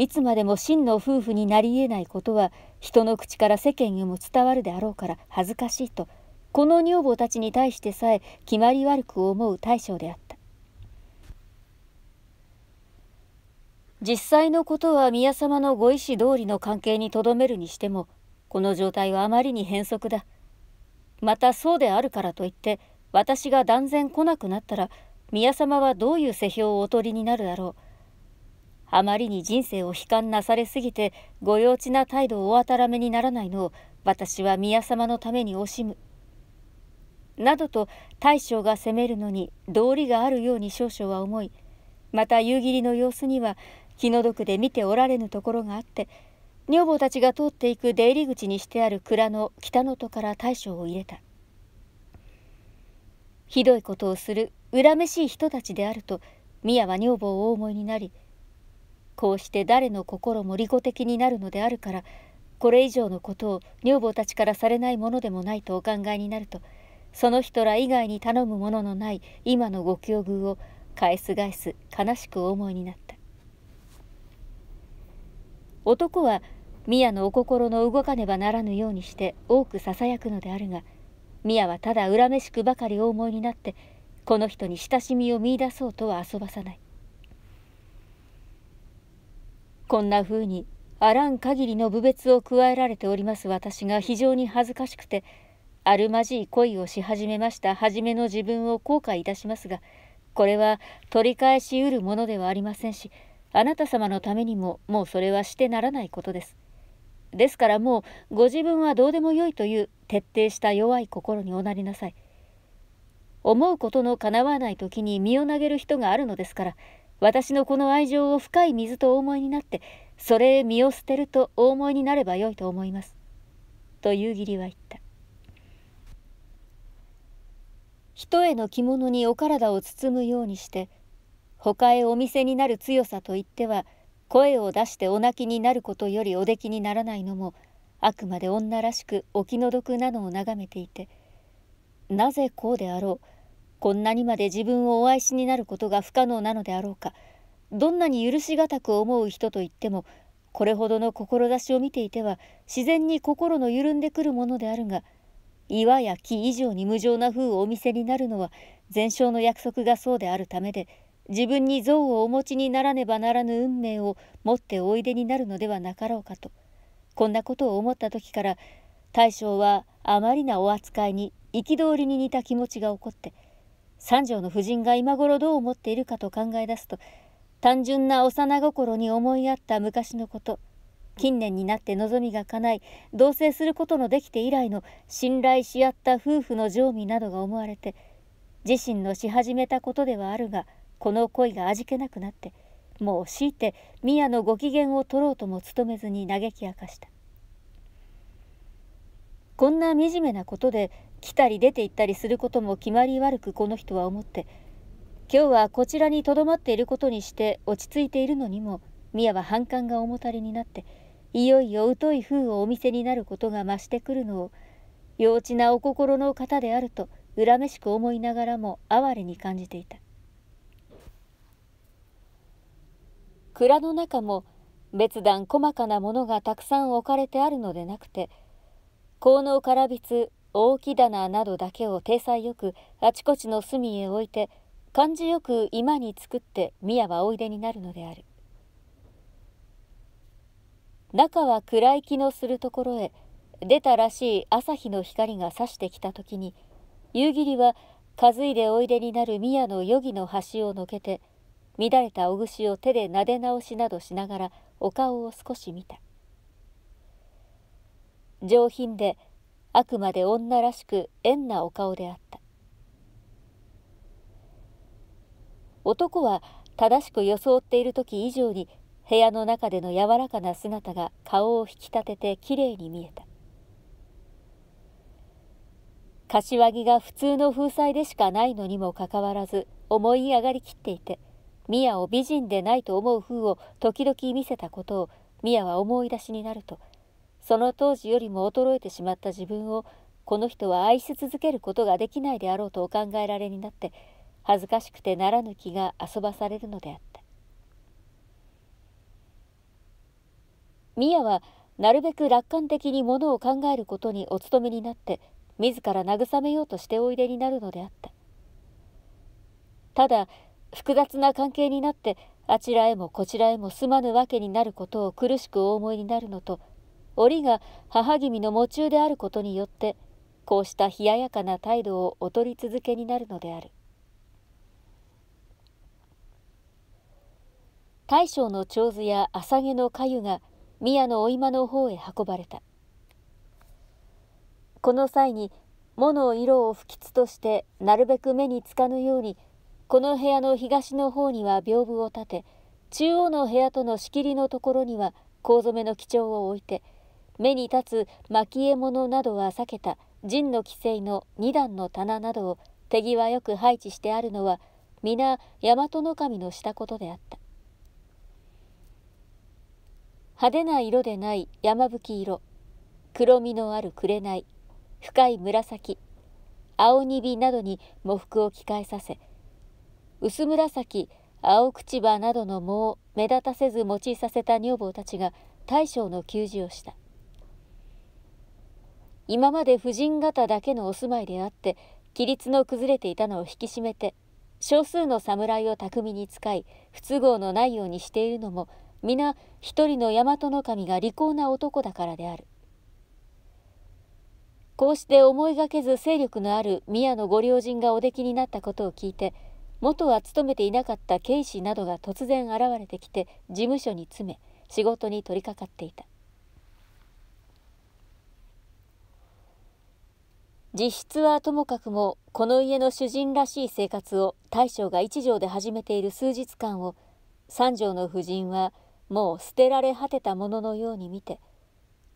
いつまでも真の夫婦になり得ないことは人の口から世間へも伝わるであろうから恥ずかしいとこの女房たちに対してさえ決まり悪く思う大将であった実際のことは宮様のご意志通りの関係にとどめるにしてもこの状態はあまりに変則だまたそうであるからといって私が断然来なくなったら宮様はどういう世評をお取りになるだろうあまりに人生を悲観なされすぎてご幼稚な態度をおあたらめにならないのを私は宮様のために惜しむ」などと大将が責めるのに道理があるように少々は思いまた夕霧の様子には気の毒で見ておられぬところがあって女房たちが通っていく出入り口にしてある蔵の北の戸から大将を入れたひどいことをする恨めしい人たちであると宮は女房をお思いになりこうして誰の心も利己的になるのであるからこれ以上のことを女房たちからされないものでもないとお考えになるとその人ら以外に頼むもののない今のご境遇を返す返す悲しくお思いになった男は宮のお心の動かねばならぬようにして多くささやくのであるが宮はただ恨めしくばかりお思いになってこの人に親しみを見いだそうとは遊ばさないこんな風にあらん限りの侮蔑を加えられております私が非常に恥ずかしくてあるまじい恋をし始めました初めの自分を後悔いたしますがこれは取り返しうるものではありませんしあなた様のためにももうそれはしてならないことです。ですからもうご自分はどうでもよいという徹底した弱い心におなりなさい。思うことのかなわない時に身を投げる人があるのですから私のこの愛情を深い水とお思いになってそれへ身を捨てるとお思いになればよいと思います」と夕霧は言った人への着物にお体を包むようにして他へお見せになる強さといっては声を出してお泣きになることよりお出来にならないのもあくまで女らしくお気の毒なのを眺めていてなぜこうであろうこんなにまで自分をお愛しになることが不可能なのであろうかどんなに許し難く思う人といってもこれほどの志を見ていては自然に心の緩んでくるものであるが岩や木以上に無情な風をお見せになるのは前哨の約束がそうであるためで自分に像をお持ちにならねばならぬ運命を持っておいでになるのではなかろうかとこんなことを思った時から大将はあまりなお扱いに憤りに似た気持ちが起こって「三条の夫人が今頃どう思っているかと考え出すと単純な幼心に思い合った昔のこと近年になって望みが叶い同棲することのできて以来の信頼し合った夫婦の常味などが思われて自身のし始めたことではあるがこの恋が味気なくなってもう強いて宮のご機嫌を取ろうとも努めずに嘆き明かしたこんな惨めなことで来たり出て行ったりすることも決まり悪くこの人は思って今日はこちらにとどまっていることにして落ち着いているのにも宮は反感が重たりになっていよいよ疎い風をお見せになることが増してくるのを幼稚なお心の方であると恨めしく思いながらも哀れに感じていた蔵の中も別段細かなものがたくさん置かれてあるのでなくて効能からびつ大木棚などだけを体裁よくあちこちの隅へ置いて感じよく居間に作って宮はおいでになるのである中は暗い気のするところへ出たらしい朝日の光が差してきた時に夕霧は担いでおいでになる宮の余儀の端をのけて乱れたお串を手で撫で直しなどしながらお顔を少し見た上品であくまで女らしく縁なお顔であった男は正しく装っている時以上に部屋の中での柔らかな姿が顔を引き立ててきれいに見えた柏木が普通の風采でしかないのにもかかわらず思い上がりきっていて宮を美人でないと思う風を時々見せたことを宮は思い出しになるとその当時よりも衰えてしまった自分をこの人は愛し続けることができないであろうとお考えられになって恥ずかしくてならぬ気が遊ばされるのであったミヤはなるべく楽観的にものを考えることにお勤めになって自ら慰めようとしておいでになるのであったただ複雑な関係になってあちらへもこちらへもすまぬわけになることを苦しくお思いになるのと折が母君の喪中であることによってこうした冷ややかな態度を劣り続けになるのである大将の長子や浅毛の粥が宮のお今の方へ運ばれたこの際に物を色を不吉としてなるべく目につかぬようにこの部屋の東の方には屏風を立て中央の部屋との仕切りのところには香染めの基調を置いて目に立つ蒔絵物などは避けた陣の規制の2段の棚などを手際よく配置してあるのは皆大和守のしたことであった派手な色でない山吹色黒みのある紅深い紫青にびなどに喪服を着替えさせ薄紫青口葉などの藻を目立たせず用いさせた女房たちが大将の給仕をした。今まで婦人方だけのお住まいであって規律の崩れていたのを引き締めて少数の侍を巧みに使い不都合のないようにしているのも皆一人の大和神が利口な男だからであるこうして思いがけず勢力のある宮のご両人がお出来になったことを聞いて元は勤めていなかった警視などが突然現れてきて事務所に詰め仕事に取り掛かっていた。実質はともかくもこの家の主人らしい生活を大将が一条で始めている数日間を三条の夫人はもう捨てられ果てたもののように見て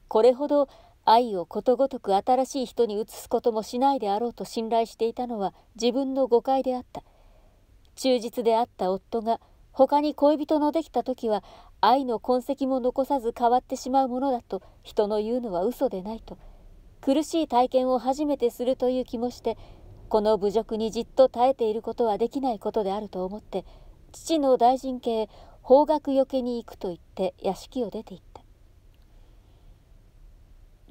これほど愛をことごとく新しい人に移すこともしないであろうと信頼していたのは自分の誤解であった忠実であった夫が他に恋人のできた時は愛の痕跡も残さず変わってしまうものだと人の言うのは嘘でないと。苦しい体験を初めてするという気もしてこの侮辱にじっと耐えていることはできないことであると思って父の大臣家へ方角よけに行くと言って屋敷を出て行った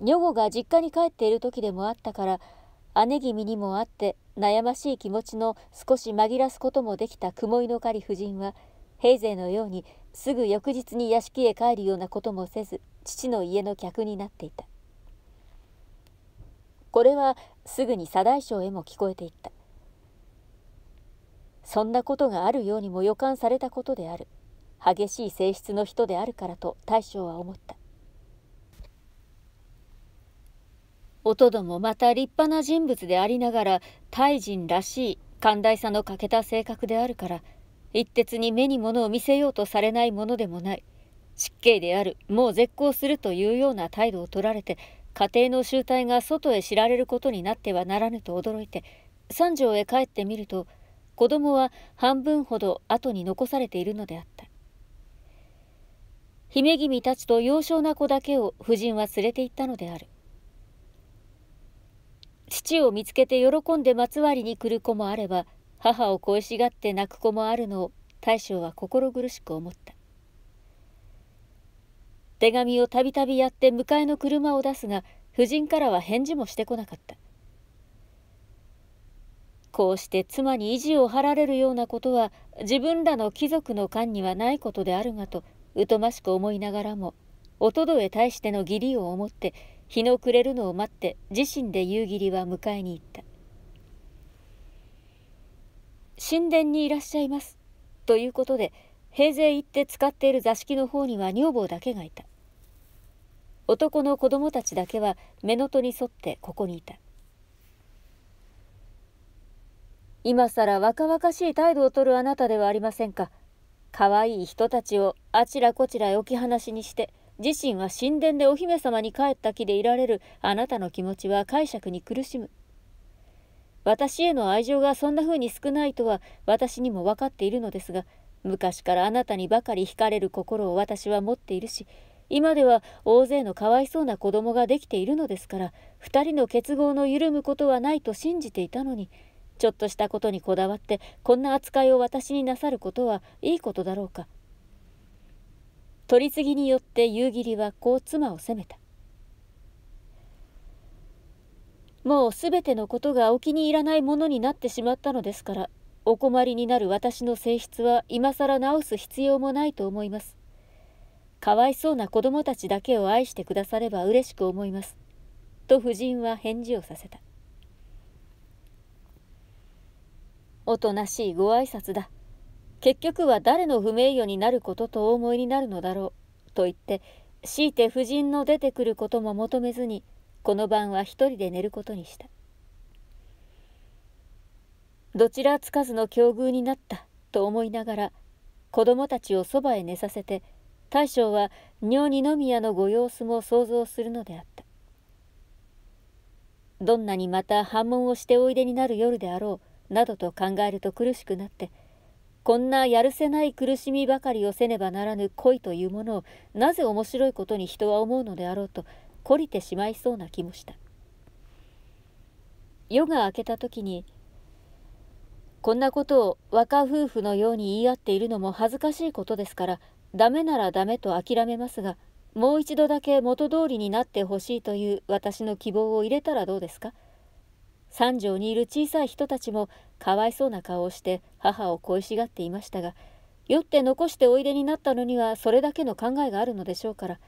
女房が実家に帰っている時でもあったから姉君にも会って悩ましい気持ちの少し紛らすこともできた雲井の狩夫人は平勢のようにすぐ翌日に屋敷へ帰るようなこともせず父の家の客になっていたこれはすぐに左大将へも聞こえていったそんなことがあるようにも予感されたことである激しい性質の人であるからと大将は思ったおとどもまた立派な人物でありながら大人らしい寛大さの欠けた性格であるから一徹に目に物を見せようとされないものでもない失敬であるもう絶交するというような態度を取られて家庭の集体が外へ知られることになってはならぬと驚いて三条へ帰ってみると子供は半分ほど後に残されているのであった姫君たちと幼少な子だけを夫人は連れて行ったのである父を見つけて喜んでまつわりに来る子もあれば母を恋しがって泣く子もあるのを大将は心苦しく思った手紙をたびたびやって迎えの車を出すが夫人からは返事もしてこなかったこうして妻に意地を張られるようなことは自分らの貴族の間にはないことであるがと疎ましく思いながらもおとどへ対しての義理を思って日の暮れるのを待って自身で夕霧は迎えに行った神殿にいらっしゃいますということで平勢行って使っている座敷の方には女房だけがいた男の子供たちだけは目元に沿ってここにいた今さら若々しい態度をとるあなたではありませんかかわいい人たちをあちらこちらへ置き放しにして自身は神殿でお姫様に帰った気でいられるあなたの気持ちは解釈に苦しむ私への愛情がそんな風に少ないとは私にも分かっているのですが昔からあなたにばかり惹かれる心を私は持っているし今では大勢のかわいそうな子供ができているのですから2人の結合の緩むことはないと信じていたのにちょっとしたことにこだわってこんな扱いを私になさることはいいことだろうか取り次ぎによって夕霧はこう妻を責めたもうすべてのことがお気に入らないものになってしまったのですからお困りになる私の性質は今更直す必要もないと思いますかわいそうな子供たちだけを愛してくだされば嬉しく思います。と夫人は返事をさせた。おとなしいご挨拶だ。結局は誰の不名誉になることとお思いになるのだろう。と言って、強いて夫人の出てくることも求めずに、この晩は一人で寝ることにした。どちらつかずの境遇になったと思いながら子供たちをそばへ寝させて大将は女二宮のご様子も想像するのであったどんなにまた反問をしておいでになる夜であろうなどと考えると苦しくなってこんなやるせない苦しみばかりをせねばならぬ恋というものをなぜ面白いことに人は思うのであろうと懲りてしまいそうな気もした夜が明けた時にこんなことを若夫婦のように言い合っているのも恥ずかしいことですからダメならダメと諦めますがもう一度だけ元通りになってほしいという私の希望を入れたらどうですか三条にいる小さい人たちもかわいそうな顔をして母を恋しがっていましたが酔って残しておいでになったのにはそれだけの考えがあるのでしょうから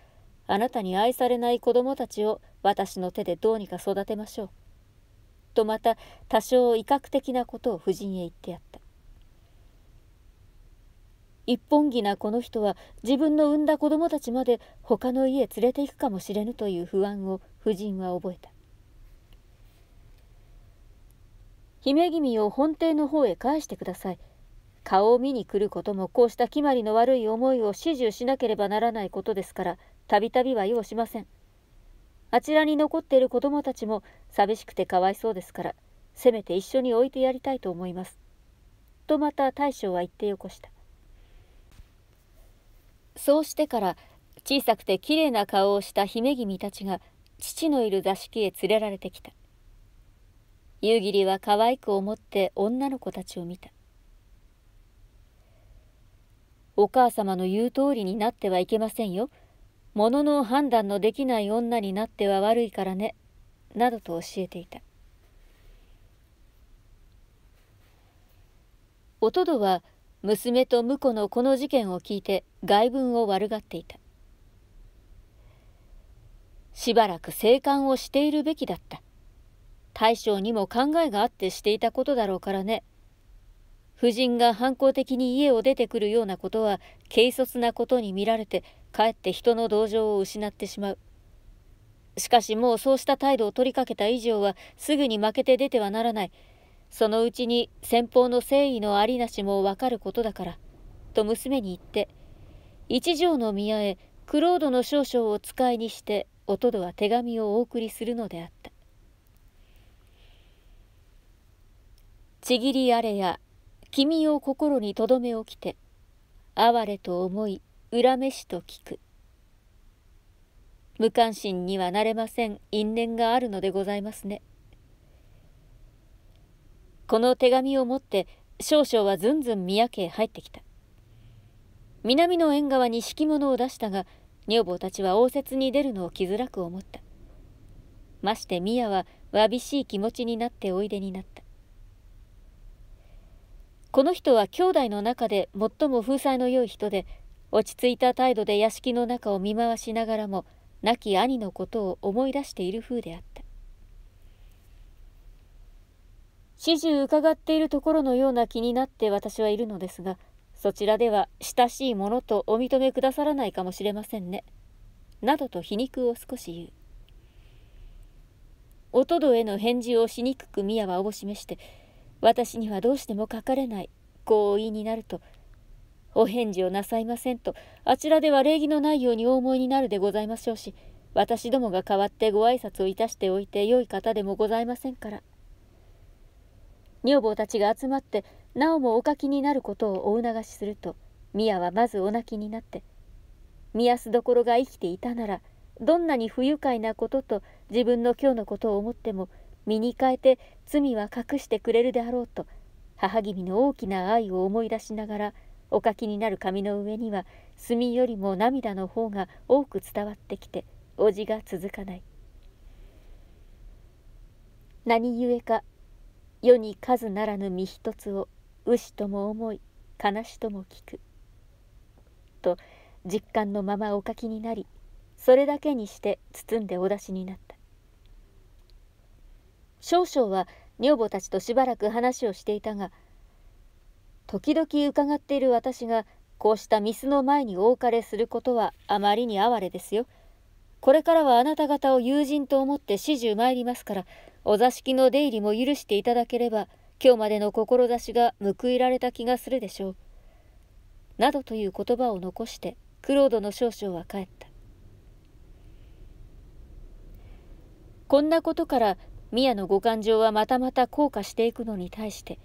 あなたに愛されない子供たちを私の手でどうにか育てましょう。とまた多少威嚇的なことを夫人へ言ってやった。一本気なこの人は自分の産んだ子供たちまで他の家へ連れて行くかもしれぬという不安を夫人は覚えた姫君を本邸の方へ返してください顔を見に来ることもこうした決まりの悪い思いを始終しなければならないことですからたびたびは要しませんあちらに残っている子供たちも寂しくてかわいそうですからせめて一緒に置いてやりたいと思いますとまた大将は言ってよこしたそうしてから小さくてきれいな顔をした姫君たちが父のいる座敷へ連れられてきた夕霧は可愛く思って女の子たちを見たお母様の言う通りになってはいけませんよものの判断のできない女になっては悪いからねなどと教えていたおとどは娘と婿のこの事件を聞いて外文を悪がっていたしばらく静観をしているべきだった大将にも考えがあってしていたことだろうからね夫人が反抗的に家を出てくるようなことは軽率なことに見られてかえって人の同情を失ってしまうしかしもうそうした態度を取りかけた以上はすぐに負けて出てはならないそのうちに先方の誠意のありなしも分かることだから、と娘に言って、一条の宮へクロードの少々を使いにして、おとどは手紙をお送りするのであった。ちぎりあれや、君を心にとどめおきて、哀れと思い、恨めしと聞く。無関心にはなれません因縁があるのでございますね。この手紙を持って少々はずんずん宮家へ入ってきた南の縁側に敷物を出したが女房たちは応接に出るのを気づらく思ったまして宮はわびしい気持ちになっておいでになったこの人は兄弟の中で最も風采の良い人で落ち着いた態度で屋敷の中を見回しながらも亡き兄のことを思い出している風であった始終伺っているところのような気になって私はいるのですが、そちらでは親しいものとお認めくださらないかもしれませんね。などと皮肉を少し言う。おとどへの返事をしにくく宮はおぼしめして、私にはどうしても書かれない、こうお言いになると、お返事をなさいませんと、あちらでは礼儀のないようにお思いになるでございましょうし、私どもが代わってご挨拶をいたしておいてよい方でもございませんから。女房たちが集まってなおもお書きになることをお促しすると宮はまずお泣きになって宮すどころが生きていたならどんなに不愉快なことと自分の今日のことを思っても身に変えて罪は隠してくれるであろうと母君の大きな愛を思い出しながらお書きになる紙の上には墨よりも涙の方が多く伝わってきておじが続かない何故か世に数ならぬ身一つを牛とも思い悲しとも聞く」と実感のままお書きになりそれだけにして包んでお出しになった少々は女房たちとしばらく話をしていたが時々伺っている私がこうしたミの前にお別れすることはあまりに哀れですよ。これからはあなた方を友人と思って始終参りますからお座敷の出入りも許していただければ今日までの志が報いられた気がするでしょう」などという言葉を残してクロードの少々は帰ったこんなことから宮のご感情はまたまた硬化していくのに対して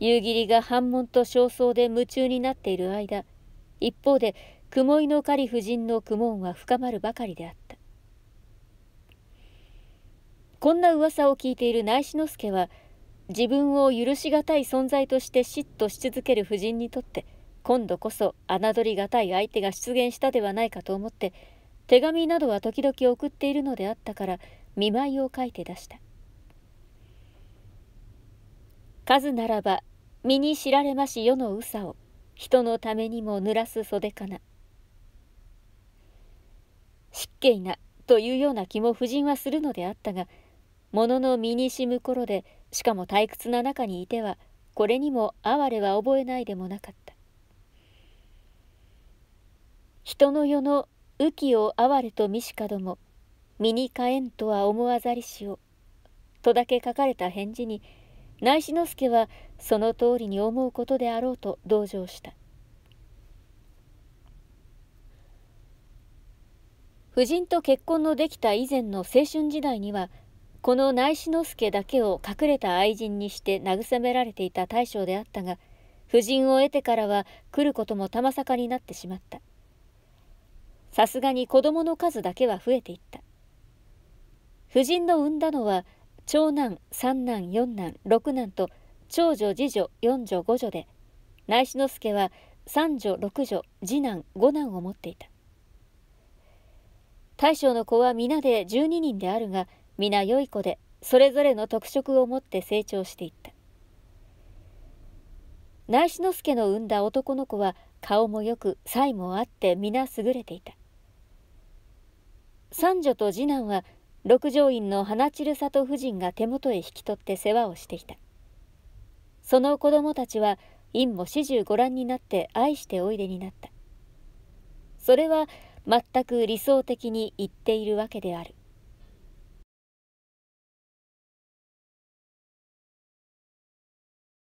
夕霧が反問と焦燥で夢中になっている間一方で雲井の狩夫人の苦悶は深まるばかりであったこんな噂を聞いている内志之助は自分を許し難い存在として嫉妬し続ける夫人にとって今度こそ侮りがたい相手が出現したではないかと思って手紙などは時々送っているのであったから見舞いを書いて出した数ならば身に知られまし世のうさを人のためにも濡らす袖かな失敬なというような気も夫人はするのであったがもの身にしむ頃でしかも退屈な中にいてはこれにも哀れは覚えないでもなかった人の世の雨季を哀れと見しかども身にかえんとは思わざりしよとだけ書かれた返事に内志之助はその通りに思うことであろうと同情した夫人と結婚のできた以前の青春時代にはこの内志之助だけを隠れた愛人にして慰められていた大将であったが夫人を得てからは来ることもたまさかになってしまったさすがに子供の数だけは増えていった夫人の産んだのは長男三男四男六男と長女次女四女五女で内志之助は三女六女次男五男を持っていた大将の子は皆で12人であるが皆良い子でそれぞれの特色を持って成長していった内志之助の産んだ男の子は顔もよく才もあって皆優れていた三女と次男は六条院の花散る里夫人が手元へ引き取って世話をしてきたその子供たちは院も始終ご覧になって愛しておいでになったそれは全く理想的に言っているわけである